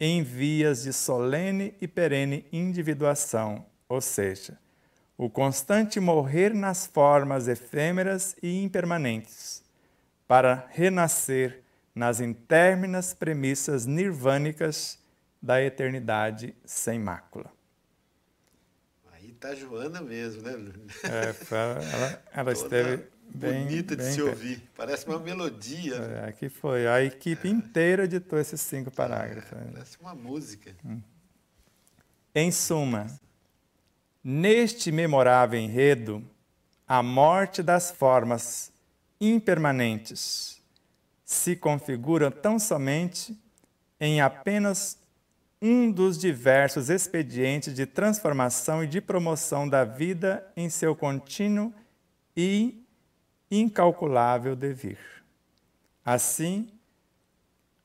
em vias de solene e perene individuação, ou seja, o constante morrer nas formas efêmeras e impermanentes, para renascer nas interminas premissas nirvânicas da eternidade sem mácula. Aí tá Joana mesmo, né? É, ela, ela Toda... esteve Bem, bonita de se ouvir. Parece uma melodia. É, foi. A equipe é. inteira editou esses cinco é, parágrafos. É, parece uma música. Hum. Em suma, neste memorável enredo, a morte das formas impermanentes se configura tão somente em apenas um dos diversos expedientes de transformação e de promoção da vida em seu contínuo e incalculável devir. Assim,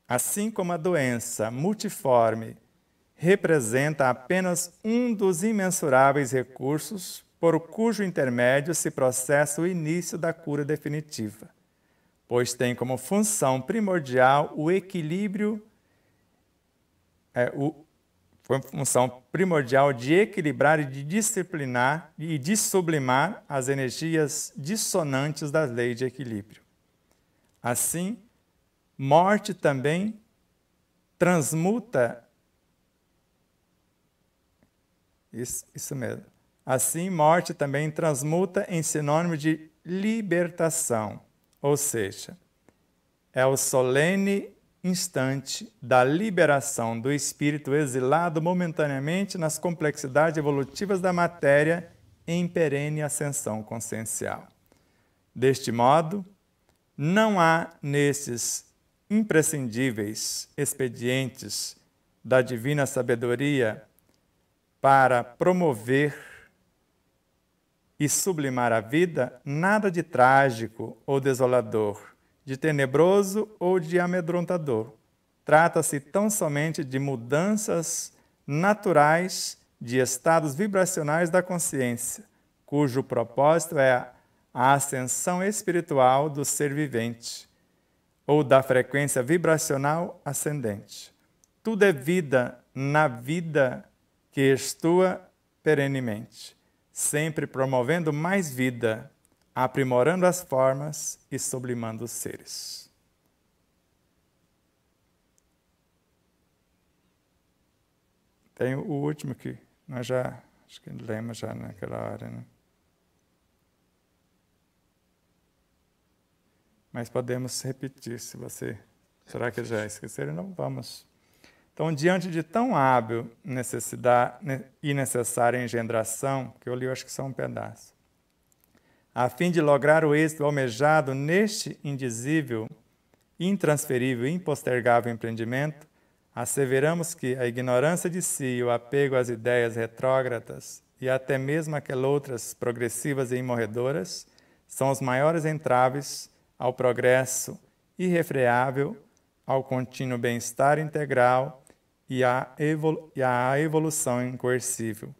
assim como a doença multiforme representa apenas um dos imensuráveis recursos por cujo intermédio se processa o início da cura definitiva, pois tem como função primordial o equilíbrio é, o foi uma função primordial de equilibrar e de disciplinar e de sublimar as energias dissonantes das leis de equilíbrio. Assim, morte também transmuta. Isso, isso mesmo. Assim, morte também transmuta em sinônimo de libertação, ou seja, é o solene instante da liberação do espírito exilado momentaneamente nas complexidades evolutivas da matéria em perene ascensão consciencial. Deste modo, não há nesses imprescindíveis expedientes da divina sabedoria para promover e sublimar a vida nada de trágico ou desolador de tenebroso ou de amedrontador. Trata-se tão somente de mudanças naturais de estados vibracionais da consciência, cujo propósito é a ascensão espiritual do ser vivente ou da frequência vibracional ascendente. Tudo é vida na vida que estua perenemente, sempre promovendo mais vida, aprimorando as formas e sublimando os seres. Tem o último que nós já acho que lemos já naquela hora, né? Mas podemos repetir se você. Será que já esqueceram? Não vamos. Então, diante de tão hábil necessidade e necessária engendração, que eu li, eu acho que só um pedaço a fim de lograr o êxito almejado neste indizível, intransferível e impostergável empreendimento, asseveramos que a ignorância de si e o apego às ideias retrógradas e até mesmo aquelas outras progressivas e imorredoras são os maiores entraves ao progresso irrefreável, ao contínuo bem-estar integral e à, evolu e à evolução incoercível.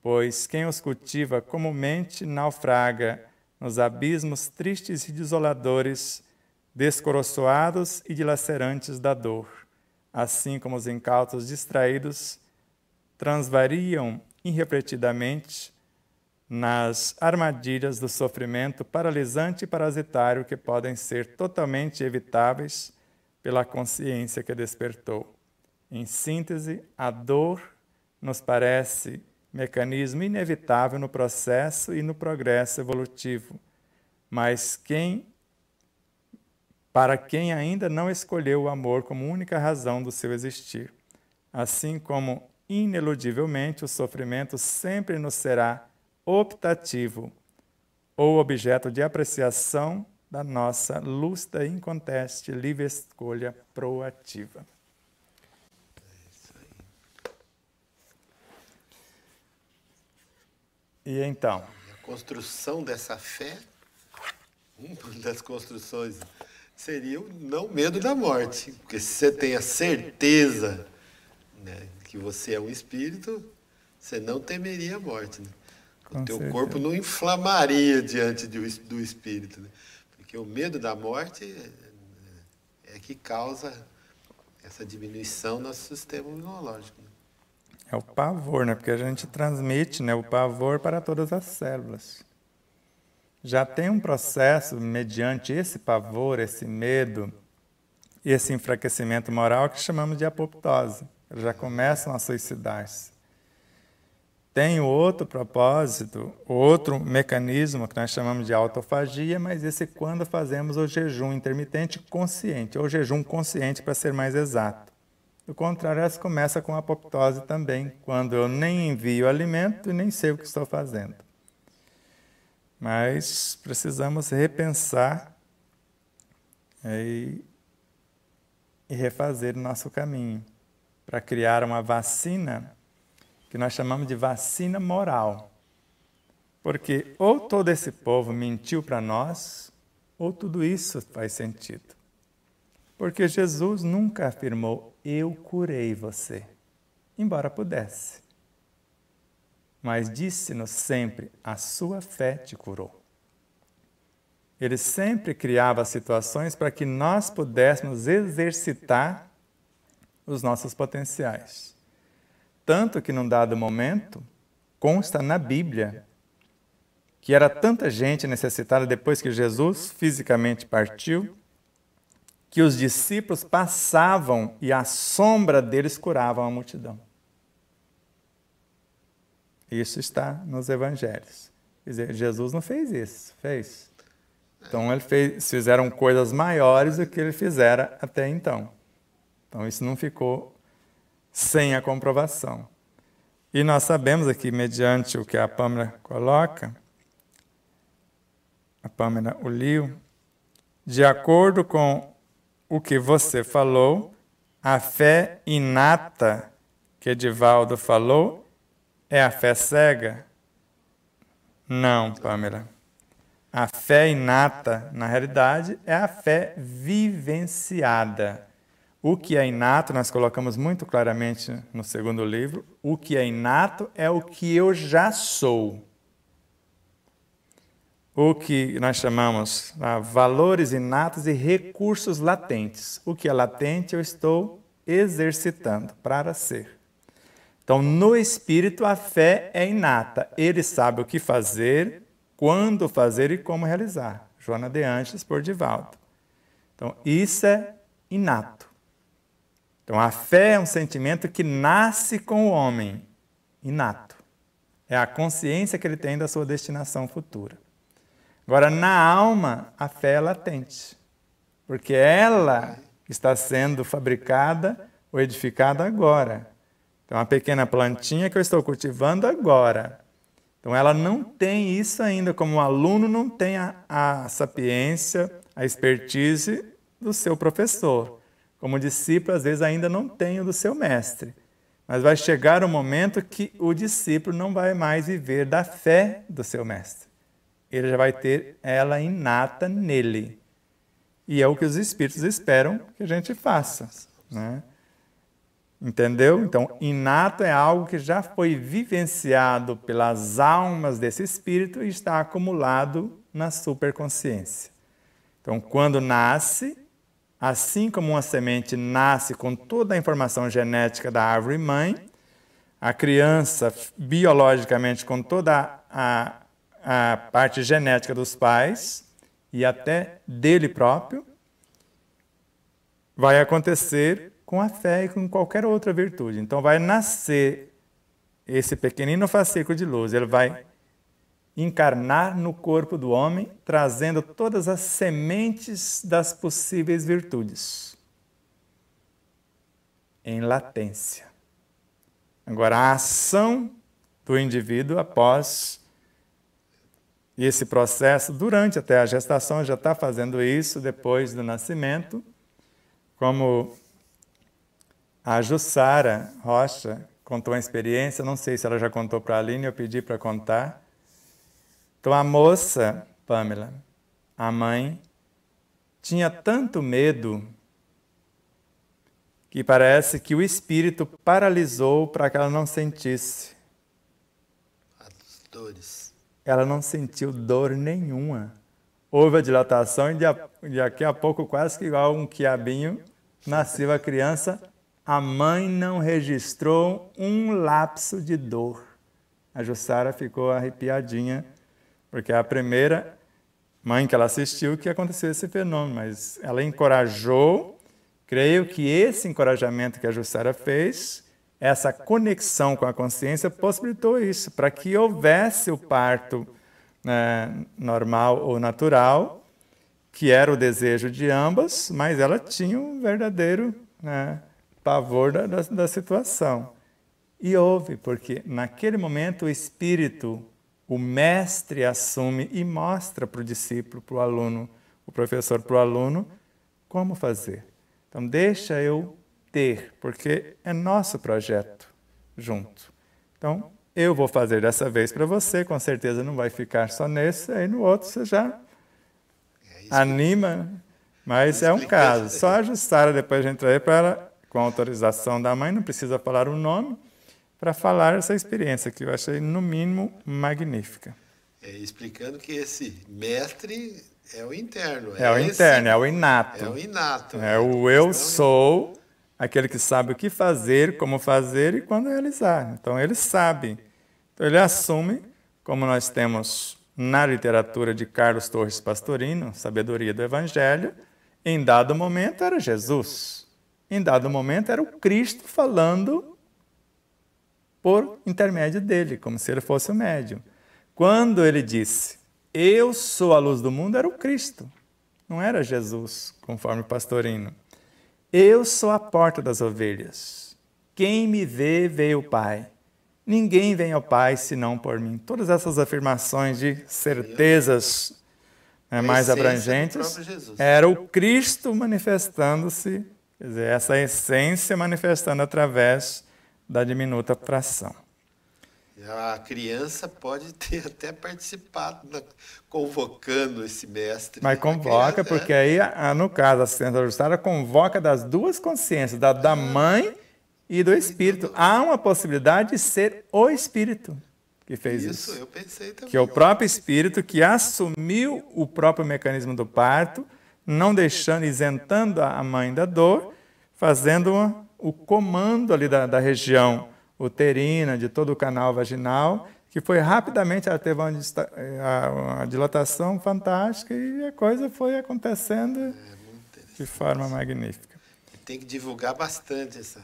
Pois quem os cultiva comumente naufraga nos abismos tristes e desoladores, descoroçoados e dilacerantes da dor, assim como os incautos distraídos transvariam irrepetidamente nas armadilhas do sofrimento paralisante e parasitário que podem ser totalmente evitáveis pela consciência que despertou. Em síntese, a dor nos parece mecanismo inevitável no processo e no progresso evolutivo, mas quem para quem ainda não escolheu o amor como única razão do seu existir. Assim como ineludivelmente o sofrimento sempre nos será optativo ou objeto de apreciação da nossa lúcida e inconteste livre escolha proativa. E então? A construção dessa fé, uma das construções seria o não medo da morte. Porque se você tem a certeza né, que você é um espírito, você não temeria a morte. Né? O Com teu certeza. corpo não inflamaria diante de, do espírito. Né? Porque o medo da morte é, é que causa essa diminuição no nosso sistema imunológico. Né? É o pavor, né? Porque a gente transmite né, o pavor para todas as células. Já tem um processo mediante esse pavor, esse medo, esse enfraquecimento moral que chamamos de apoptose. Já começam a suicidar-se. Tem outro propósito, outro mecanismo que nós chamamos de autofagia, mas esse é quando fazemos o jejum intermitente consciente, ou jejum consciente para ser mais exato. Do contrário, elas começa com apoptose também, quando eu nem envio alimento e nem sei o que estou fazendo. Mas precisamos repensar é, e, e refazer o nosso caminho para criar uma vacina que nós chamamos de vacina moral. Porque ou todo esse povo mentiu para nós, ou tudo isso faz sentido. Porque Jesus nunca afirmou eu curei você, embora pudesse. Mas disse-nos sempre: a sua fé te curou. Ele sempre criava situações para que nós pudéssemos exercitar os nossos potenciais. Tanto que, num dado momento, consta na Bíblia que era tanta gente necessitada depois que Jesus fisicamente partiu que os discípulos passavam e a sombra deles curava a multidão. Isso está nos evangelhos. Quer dizer, Jesus não fez isso, fez. Então ele fez, fizeram coisas maiores do que ele fizera até então. Então isso não ficou sem a comprovação. E nós sabemos aqui, mediante o que a Pâmela coloca, a Pâmela Olio, de acordo com o que você falou, a fé inata que Edivaldo falou, é a fé cega? Não, Pamela. A fé inata, na realidade, é a fé vivenciada. O que é inato, nós colocamos muito claramente no segundo livro, o que é inato é o que eu já sou o que nós chamamos de né, valores inatos e recursos latentes. O que é latente eu estou exercitando para ser. Então, no espírito, a fé é inata. Ele sabe o que fazer, quando fazer e como realizar. Joana de Anches por Divaldo. Então, isso é inato. Então, a fé é um sentimento que nasce com o homem, inato. É a consciência que ele tem da sua destinação futura. Agora, na alma, a fé é latente, porque ela está sendo fabricada ou edificada agora. Então, uma pequena plantinha que eu estou cultivando agora. Então, ela não tem isso ainda, como o aluno não tem a, a sapiência, a expertise do seu professor. Como discípulo, às vezes, ainda não tem o do seu mestre. Mas vai chegar o um momento que o discípulo não vai mais viver da fé do seu mestre ele já vai ter ela inata nele. E é o que os espíritos esperam que a gente faça. Né? Entendeu? Então, inato é algo que já foi vivenciado pelas almas desse espírito e está acumulado na superconsciência. Então, quando nasce, assim como uma semente nasce com toda a informação genética da árvore mãe, a criança biologicamente com toda a a parte genética dos pais e até dele próprio, vai acontecer com a fé e com qualquer outra virtude. Então vai nascer esse pequenino fascículo de luz, ele vai encarnar no corpo do homem, trazendo todas as sementes das possíveis virtudes em latência. Agora, a ação do indivíduo após e esse processo, durante até a gestação, já está fazendo isso depois do nascimento, como a Jussara Rocha contou uma experiência, não sei se ela já contou para a Aline, eu pedi para contar. Então a moça, Pamela, a mãe, tinha tanto medo que parece que o espírito paralisou para que ela não sentisse. As dores ela não sentiu dor nenhuma. Houve a dilatação e daqui a pouco, quase que igual um quiabinho, nasceu a criança. A mãe não registrou um lapso de dor. A Jussara ficou arrepiadinha, porque é a primeira mãe que ela assistiu que aconteceu esse fenômeno, mas ela encorajou. Creio que esse encorajamento que a Jussara fez essa conexão com a consciência possibilitou isso, para que houvesse o parto né, normal ou natural, que era o desejo de ambas, mas ela tinha um verdadeiro né, pavor da, da, da situação. E houve, porque naquele momento o espírito, o mestre assume e mostra para o discípulo, para o aluno, o professor para o aluno, como fazer. Então, deixa eu ter, porque é nosso projeto junto. Então, eu vou fazer dessa vez para você, com certeza não vai ficar só nesse, aí no outro você já anima, mas é um caso. Só ajustar depois de entrar aí para com autorização da mãe, não precisa falar o nome, para falar essa experiência, que eu achei, no mínimo, magnífica. É, explicando que esse mestre é o interno. É, é o esse, interno, é o inato. É o inato. É o né? eu então, sou Aquele que sabe o que fazer, como fazer e quando realizar. Então, ele sabe. Então, ele assume, como nós temos na literatura de Carlos Torres Pastorino, Sabedoria do Evangelho, em dado momento era Jesus. Em dado momento era o Cristo falando por intermédio dele, como se ele fosse o médium. Quando ele disse, Eu sou a luz do mundo, era o Cristo, não era Jesus, conforme Pastorino. Eu sou a porta das ovelhas. Quem me vê, vê o Pai. Ninguém vem ao Pai senão por mim. Todas essas afirmações de certezas né, mais abrangentes era o Cristo manifestando-se, essa essência manifestando através da diminuta fração. A criança pode ter até participado na, convocando esse mestre. Mas convoca, criança, né? porque é. aí, no caso, a assistência ajustada convoca das duas consciências, da, da ah. mãe e do espírito. Há uma possibilidade de ser o espírito que fez isso. Isso, eu pensei também. Que é o próprio espírito que assumiu o próprio mecanismo do parto, não deixando, isentando a mãe da dor, fazendo o comando ali da, da região uterina, de todo o canal vaginal, que foi rapidamente, ela teve uma, eh, uma dilatação fantástica e a coisa foi acontecendo é, de forma magnífica. Tem que divulgar bastante essa.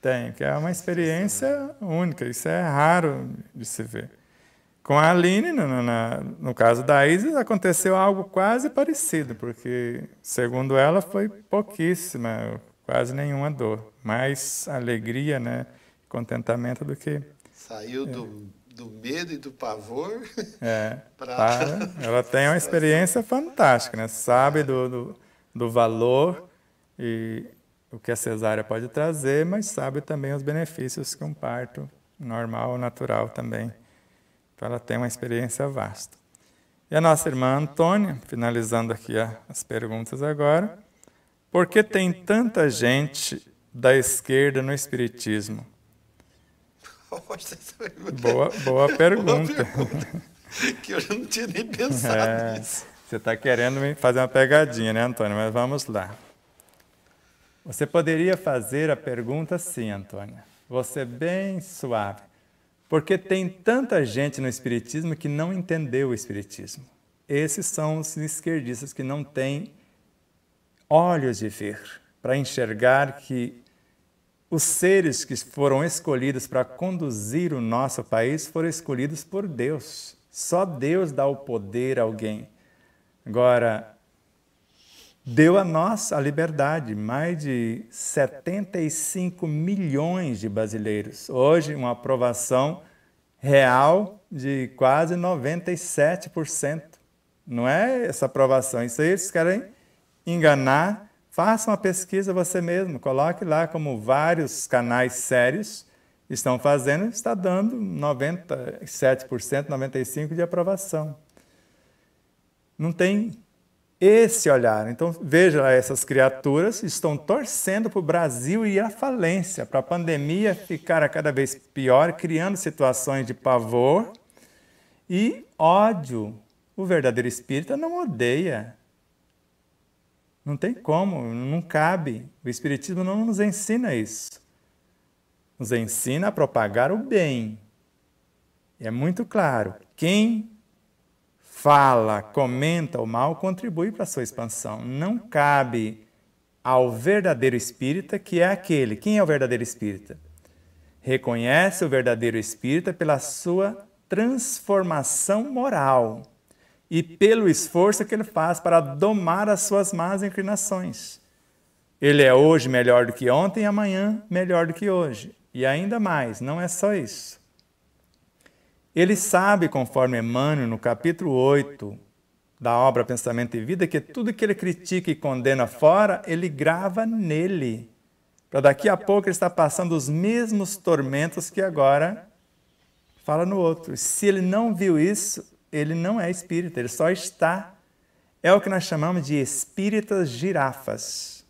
Tem, que é uma experiência né? única, isso é raro de se ver. Com a Aline, no, no, no, caso da Isis, aconteceu algo quase parecido, porque, segundo ela, foi pouquíssima, quase nenhuma dor, mas alegria, né? contentamento do que. Saiu é. do, do medo e do pavor. É. pra... Para, ela tem uma experiência fantástica, né? Sabe é. do, do, do valor e o que a cesárea pode trazer, mas sabe também os benefícios que um parto normal, natural também. Então ela tem uma experiência vasta. E a nossa irmã Antônia, finalizando aqui as perguntas agora, por que tem tanta gente da esquerda no espiritismo? resposta. Boa, boa pergunta. Boa pergunta. que eu já não tinha nem pensado é, nisso. Você está querendo me fazer uma pegadinha, né, Antônio? Mas vamos lá. Você poderia fazer a pergunta sim, Antônio. Você é bem suave. Porque tem tanta gente no Espiritismo que não entendeu o Espiritismo. Esses são os esquerdistas que não têm olhos de ver para enxergar que os seres que foram escolhidos para conduzir o nosso país foram escolhidos por Deus. Só Deus dá o poder a alguém. Agora, deu a nós a liberdade, mais de 75 milhões de brasileiros. Hoje, uma aprovação real de quase 97%. Não é essa aprovação, isso aí eles querem enganar Faça uma pesquisa você mesmo, coloque lá como vários canais sérios estão fazendo, está dando 97%, 95% de aprovação. Não tem esse olhar. Então, veja, essas criaturas estão torcendo para o Brasil ir à falência, para a pandemia ficar cada vez pior, criando situações de pavor e ódio. O verdadeiro espírita não odeia, não tem como, não cabe. O Espiritismo não nos ensina isso. Nos ensina a propagar o bem. E é muito claro: quem fala, comenta o mal, contribui para a sua expansão. Não cabe ao verdadeiro espírita, que é aquele. Quem é o verdadeiro espírita? Reconhece o verdadeiro espírita pela sua transformação moral e pelo esforço que ele faz para domar as suas más inclinações. Ele é hoje melhor do que ontem e amanhã melhor do que hoje. E ainda mais, não é só isso. Ele sabe, conforme Emmanuel, no capítulo 8 da obra Pensamento e Vida, que tudo que ele critica e condena fora, ele grava nele. Para daqui a pouco ele está passando os mesmos tormentos que agora fala no outro. Se ele não viu isso, ele não é espírita, ele só está. É o que nós chamamos de espíritas girafas.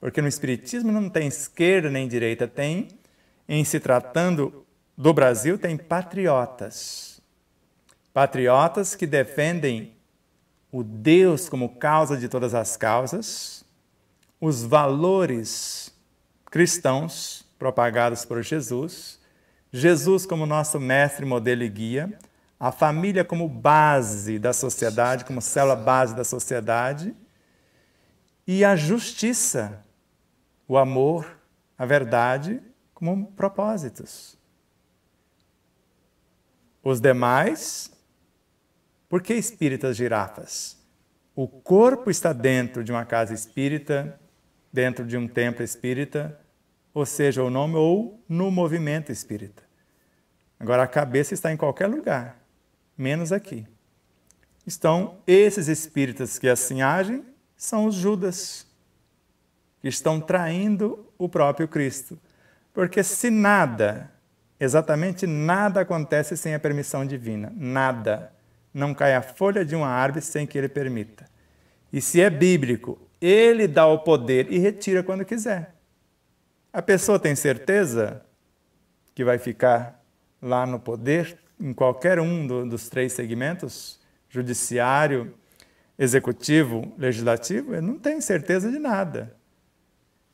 Porque no espiritismo não tem esquerda nem direita, tem, em se tratando do Brasil, tem patriotas. Patriotas que defendem o Deus como causa de todas as causas, os valores cristãos propagados por Jesus, Jesus como nosso mestre, modelo e guia a família como base da sociedade, como célula base da sociedade, e a justiça, o amor, a verdade, como propósitos. Os demais, por que espíritas girafas? O corpo está dentro de uma casa espírita, dentro de um templo espírita, ou seja, o nome ou no movimento espírita. Agora a cabeça está em qualquer lugar menos aqui. estão esses espíritas que assim agem são os Judas, que estão traindo o próprio Cristo. Porque se nada, exatamente nada acontece sem a permissão divina, nada. Não cai a folha de uma árvore sem que ele permita. E se é bíblico, ele dá o poder e retira quando quiser. A pessoa tem certeza que vai ficar lá no poder em qualquer um do, dos três segmentos, judiciário, executivo, legislativo, eu não tenho certeza de nada.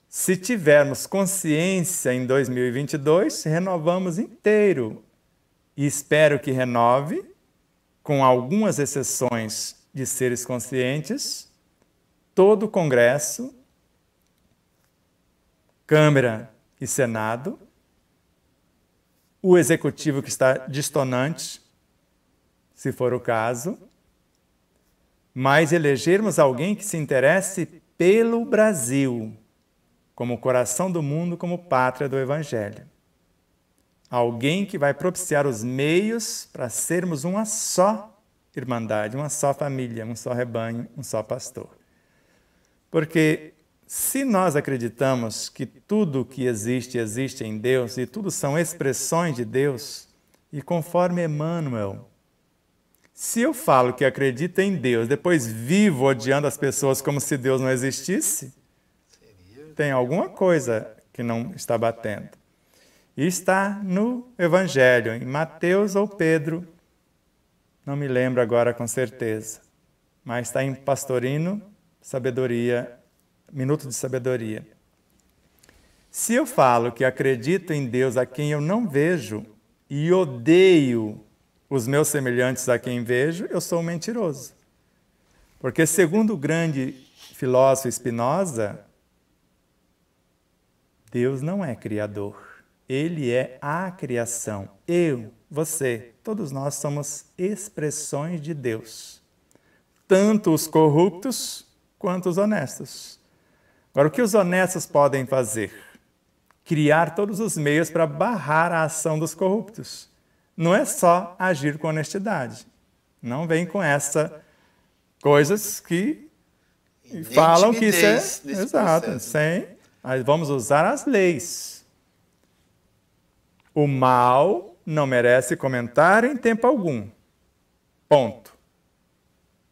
Se tivermos consciência em 2022, renovamos inteiro. E espero que renove, com algumas exceções de seres conscientes, todo o Congresso, Câmara e Senado o executivo que está distonante, se for o caso, mas elegermos alguém que se interesse pelo Brasil, como coração do mundo, como pátria do Evangelho. Alguém que vai propiciar os meios para sermos uma só irmandade, uma só família, um só rebanho, um só pastor. Porque se nós acreditamos que tudo que existe existe em Deus e tudo são expressões de Deus, e conforme Emmanuel, se eu falo que acredito em Deus, depois vivo odiando as pessoas como se Deus não existisse, tem alguma coisa que não está batendo. E está no Evangelho, em Mateus ou Pedro, não me lembro agora com certeza, mas está em Pastorino, Sabedoria minuto de sabedoria. Se eu falo que acredito em Deus a quem eu não vejo e odeio os meus semelhantes a quem vejo, eu sou um mentiroso. Porque, segundo o grande filósofo Spinoza, Deus não é criador, ele é a criação. Eu, você, todos nós somos expressões de Deus, tanto os corruptos quanto os honestos. Agora, o que os honestos podem fazer? Criar todos os meios para barrar a ação dos corruptos. Não é só agir com honestidade. Não vem com essa coisas que falam que isso é exato, sem. vamos usar as leis. O mal não merece comentário em tempo algum. Ponto.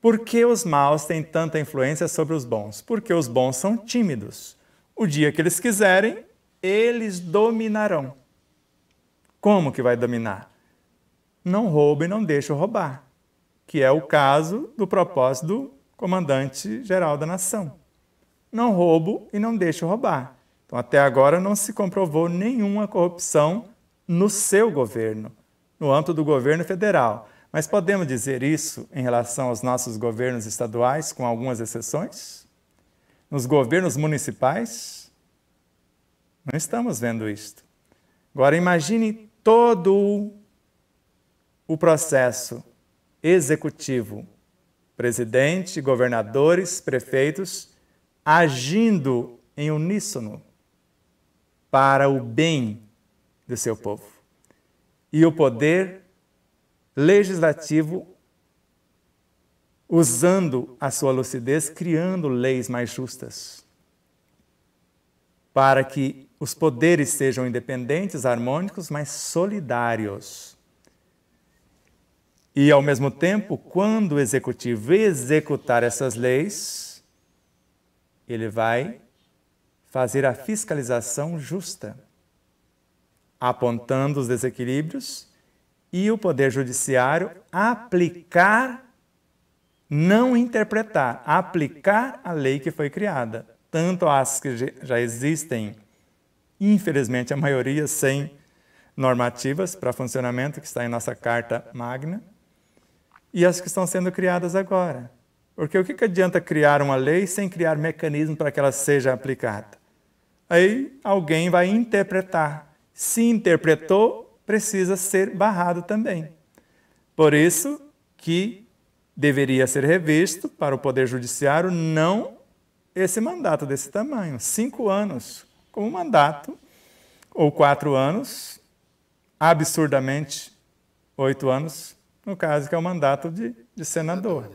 Por que os maus têm tanta influência sobre os bons? Porque os bons são tímidos. O dia que eles quiserem, eles dominarão. Como que vai dominar? Não roube e não deixe roubar, que é o caso do propósito do comandante-geral da nação. Não roubo e não deixo roubar. Então, até agora não se comprovou nenhuma corrupção no seu governo, no âmbito do governo federal. Mas podemos dizer isso em relação aos nossos governos estaduais, com algumas exceções? Nos governos municipais? Não estamos vendo isto. Agora imagine todo o processo executivo, presidente, governadores, prefeitos, agindo em uníssono para o bem do seu povo. E o poder legislativo usando a sua lucidez, criando leis mais justas, para que os poderes sejam independentes, harmônicos, mas solidários. E, ao mesmo tempo, quando o executivo executar essas leis, ele vai fazer a fiscalização justa, apontando os desequilíbrios e o Poder Judiciário aplicar, não interpretar, aplicar a lei que foi criada, tanto as que já existem, infelizmente a maioria sem normativas para funcionamento, que está em nossa Carta Magna, e as que estão sendo criadas agora. Porque o que, adianta criar uma lei sem criar mecanismo para que ela seja aplicada? Aí alguém vai interpretar. Se interpretou, precisa ser barrado também. Por isso que deveria ser revisto para o Poder Judiciário não esse mandato desse tamanho, cinco anos como mandato, ou quatro anos, absurdamente oito anos, no caso que é o mandato de, de senador.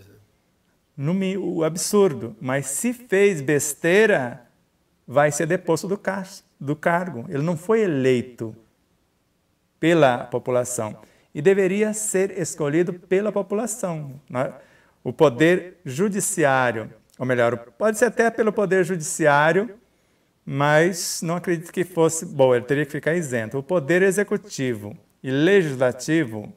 No o absurdo, mas se fez besteira, vai ser deposto do, car do cargo. Ele não foi eleito pela população e deveria ser escolhido pela população. Né? O poder judiciário, ou melhor, pode ser até pelo poder judiciário, mas não acredito que fosse bom, ele teria que ficar isento. O poder executivo e legislativo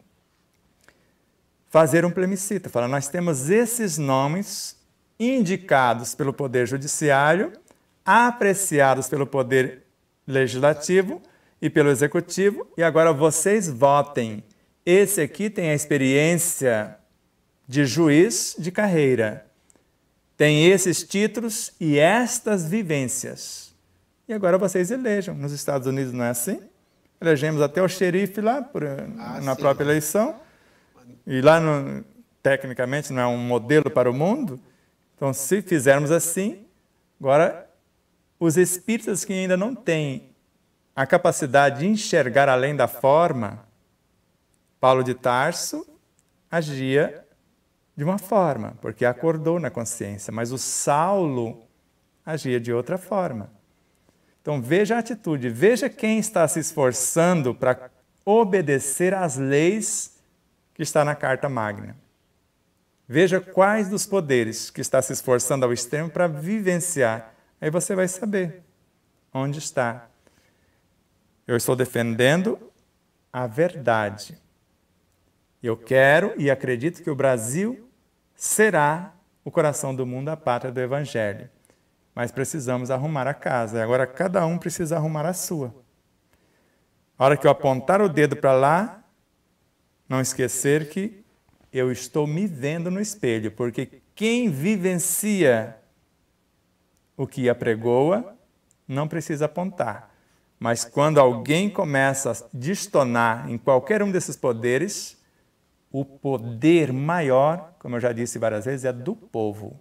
fazer um plebiscito, falar nós temos esses nomes indicados pelo poder judiciário, apreciados pelo poder legislativo e pelo executivo. E agora vocês votem. Esse aqui tem a experiência de juiz de carreira, tem esses títulos e estas vivências. E agora vocês elejam. Nos Estados Unidos não é assim? Elegemos até o xerife lá por, ah, na sim. própria eleição. E lá, no, tecnicamente, não é um modelo para o mundo. Então, se fizermos assim, agora os espíritas que ainda não têm a capacidade de enxergar além da forma, Paulo de Tarso agia de uma forma, porque acordou na consciência, mas o Saulo agia de outra forma. Então veja a atitude, veja quem está se esforçando para obedecer às leis que está na Carta Magna. Veja quais dos poderes que está se esforçando ao extremo para vivenciar. Aí você vai saber onde está eu estou defendendo a verdade. Eu quero e acredito que o Brasil será o coração do mundo, a pátria do Evangelho. Mas precisamos arrumar a casa. E agora cada um precisa arrumar a sua. A hora que eu apontar o dedo para lá, não esquecer que eu estou me vendo no espelho, porque quem vivencia o que apregoa não precisa apontar. Mas quando alguém começa a destonar em qualquer um desses poderes, o poder maior, como eu já disse várias vezes, é do povo.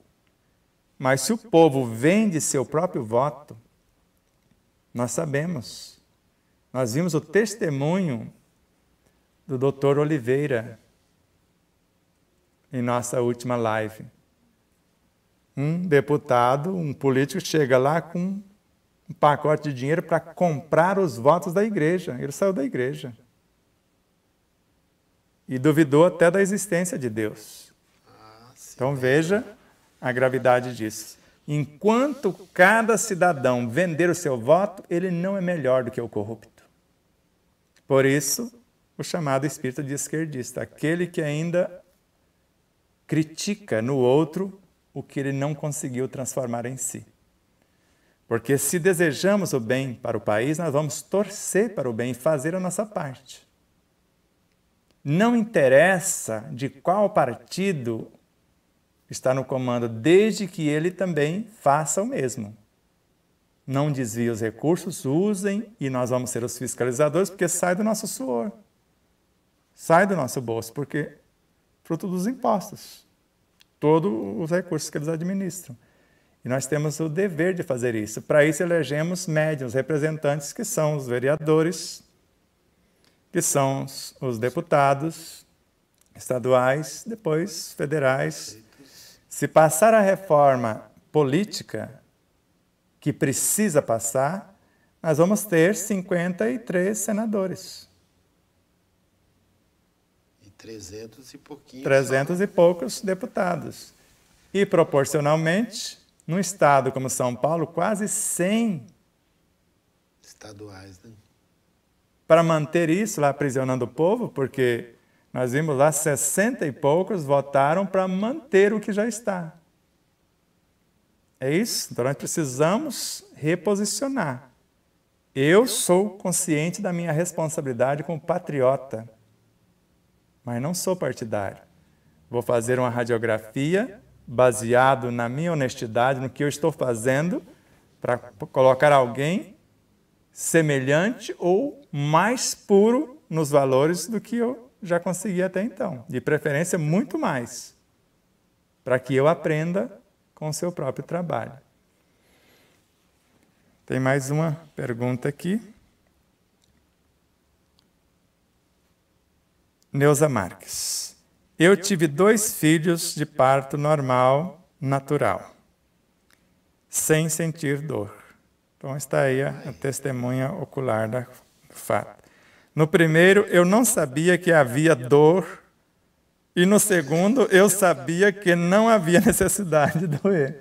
Mas se o povo vende seu próprio voto, nós sabemos. Nós vimos o testemunho do Dr. Oliveira em nossa última live. Um deputado, um político chega lá com um pacote de dinheiro para comprar os votos da igreja. Ele saiu da igreja. E duvidou até da existência de Deus. Então veja a gravidade disso. Enquanto cada cidadão vender o seu voto, ele não é melhor do que o corrupto. Por isso, o chamado espírito de esquerdista, aquele que ainda critica no outro o que ele não conseguiu transformar em si. Porque se desejamos o bem para o país, nós vamos torcer para o bem e fazer a nossa parte. Não interessa de qual partido está no comando, desde que ele também faça o mesmo. Não desvie os recursos, usem e nós vamos ser os fiscalizadores, porque sai do nosso suor, sai do nosso bolso, porque fruto dos impostos, todos os recursos que eles administram. E nós temos o dever de fazer isso. Para isso, elegemos médiuns, representantes, que são os vereadores, que são os deputados estaduais, depois federais. Se passar a reforma política que precisa passar, nós vamos ter 53 senadores. E 300 e pouquinhos. 300 né? e poucos deputados. E proporcionalmente, num estado como São Paulo, quase 100 estaduais, né? Para manter isso lá aprisionando o povo, porque nós vimos lá 60 e poucos votaram para manter o que já está. É isso? Então nós precisamos reposicionar. Eu sou consciente da minha responsabilidade como patriota, mas não sou partidário. Vou fazer uma radiografia baseado na minha honestidade, no que eu estou fazendo, para colocar alguém semelhante ou mais puro nos valores do que eu já consegui até então. De preferência, muito mais, para que eu aprenda com o seu próprio trabalho. Tem mais uma pergunta aqui. Neuza Marques. Eu tive dois filhos de parto normal, natural, sem sentir dor. Então está aí a, testemunha ocular da, do fato. No primeiro, eu não sabia que havia dor, e no segundo, eu sabia que não havia necessidade de doer.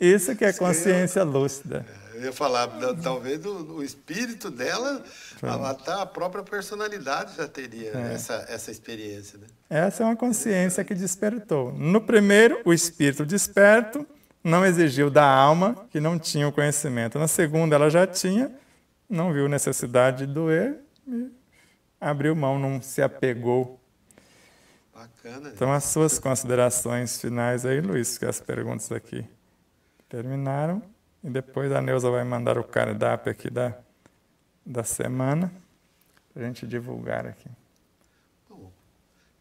Isso que é, é consciência lúcida. Eu ia falar, talvez o, o espírito dela, ela a própria personalidade já teria é. essa, essa experiência. Né? Essa é uma consciência que despertou. No primeiro, o espírito desperto não exigiu da alma, que não tinha o conhecimento. Na segunda, ela já tinha, não viu necessidade de doer e abriu mão, não se apegou. Bacana. Então, as suas considerações finais aí, Luiz, que as perguntas aqui terminaram. E depois a Neuza vai mandar o cardápio aqui da, da semana para a gente divulgar aqui. Tá bom,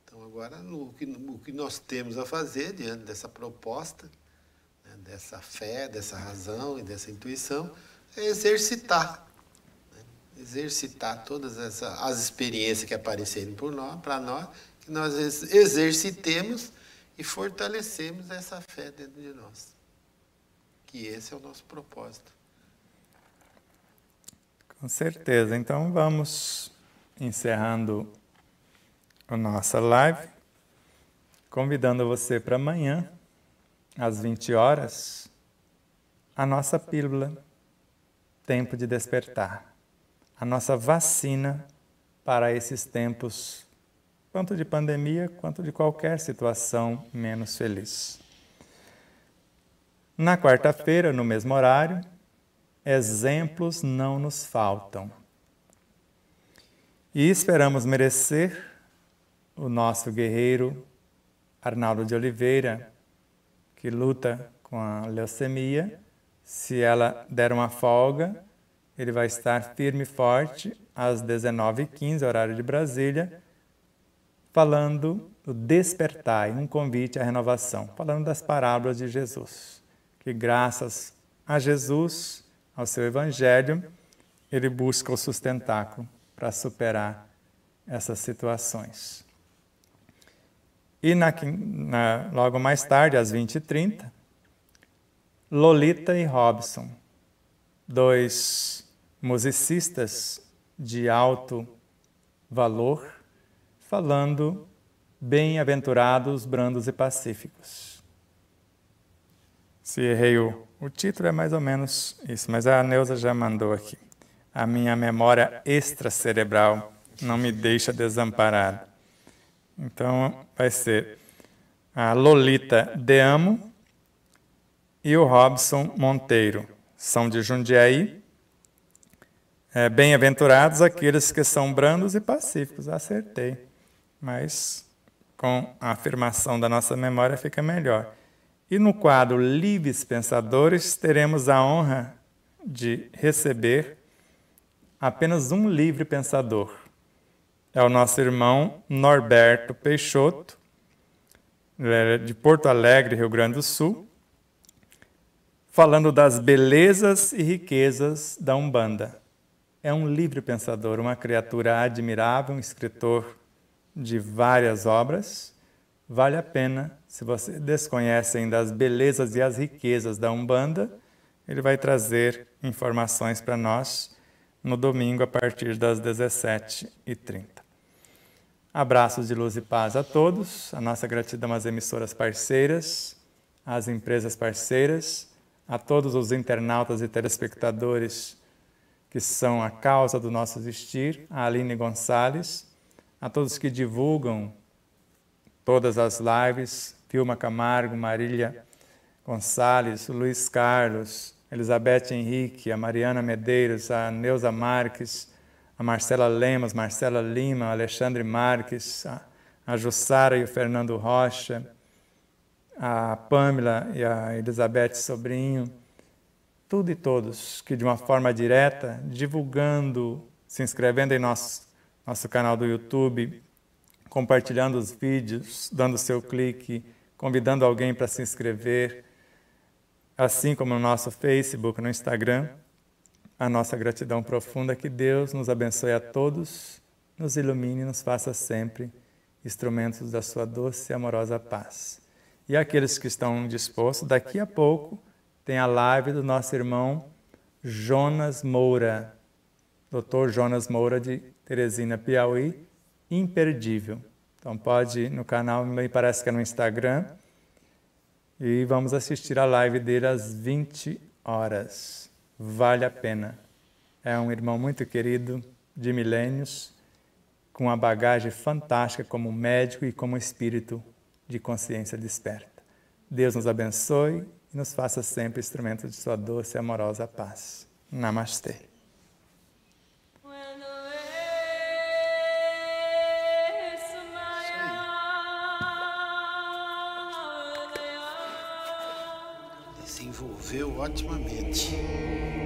então agora no, que, o que nós temos a fazer diante dessa proposta, né, dessa fé, dessa razão e dessa intuição, é exercitar. Né, exercitar todas as experiências que aparecerem para nós, que nós exercitemos e fortalecemos essa fé dentro de nós que esse é o nosso propósito. Com certeza. Então vamos encerrando a nossa live, convidando você para amanhã, às 20 horas, a nossa pílula Tempo de Despertar, a nossa vacina para esses tempos, tanto de pandemia quanto de qualquer situação menos feliz. Na quarta-feira, no mesmo horário, exemplos não nos faltam. E esperamos merecer o nosso guerreiro Arnaldo de Oliveira, que luta com a leucemia. Se ela der uma folga, ele vai estar firme e forte às 19h15, horário de Brasília, falando do despertar, um convite à renovação, falando das parábolas de Jesus que graças a Jesus, ao seu Evangelho, ele busca o sustentáculo para superar essas situações. E na, na, logo mais tarde, às 20h30, Lolita e Robson, dois musicistas de alto valor, falando bem-aventurados, brandos e pacíficos. Se errei o, o título, é mais ou menos isso, mas a Neuza já mandou aqui. A minha memória extracerebral não me deixa desamparado. Então vai ser a Lolita De Amo e o Robson Monteiro. São de Jundiaí. É, Bem-aventurados aqueles que são brandos e pacíficos. Acertei. Mas com a afirmação da nossa memória fica melhor. E no quadro Livres Pensadores, teremos a honra de receber apenas um livre pensador. É o nosso irmão Norberto Peixoto, é de Porto Alegre, Rio Grande do Sul, falando das belezas e riquezas da Umbanda. É um livre pensador, uma criatura admirável, um escritor de várias obras Vale a pena, se você desconhece ainda as belezas e as riquezas da Umbanda, ele vai trazer informações para nós no domingo a partir das 17h30. Abraços de luz e paz a todos, a nossa gratidão às emissoras parceiras, às empresas parceiras, a todos os internautas e telespectadores que são a causa do nosso existir, a Aline Gonçalves, a todos que divulgam todas as lives, Filma Camargo, Marília Gonçalves, Luiz Carlos, Elizabeth Henrique, a Mariana Medeiros, a Neuza Marques, a Marcela Lemos, Marcela Lima, Alexandre Marques, a, a Jussara e o Fernando Rocha, a Pamela e a Elizabeth Sobrinho, tudo e todos que de uma forma direta, divulgando, se inscrevendo em nosso, nosso canal do YouTube, compartilhando os vídeos, dando seu clique, convidando alguém para se inscrever, assim como no nosso Facebook, no Instagram. A nossa gratidão profunda que Deus nos abençoe a todos, nos ilumine e nos faça sempre instrumentos da sua doce e amorosa paz. E aqueles que estão dispostos, daqui a pouco tem a live do nosso irmão Jonas Moura, Dr. Jonas Moura de Teresina, Piauí, imperdível. Então pode no canal, me parece que é no Instagram. E vamos assistir a live dele às 20 horas. Vale a pena. É um irmão muito querido, de milênios, com uma bagagem fantástica como médico e como espírito de consciência desperta. Deus nos abençoe e nos faça sempre instrumentos de sua doce e amorosa paz. Namastê. desenvolveu otimamente.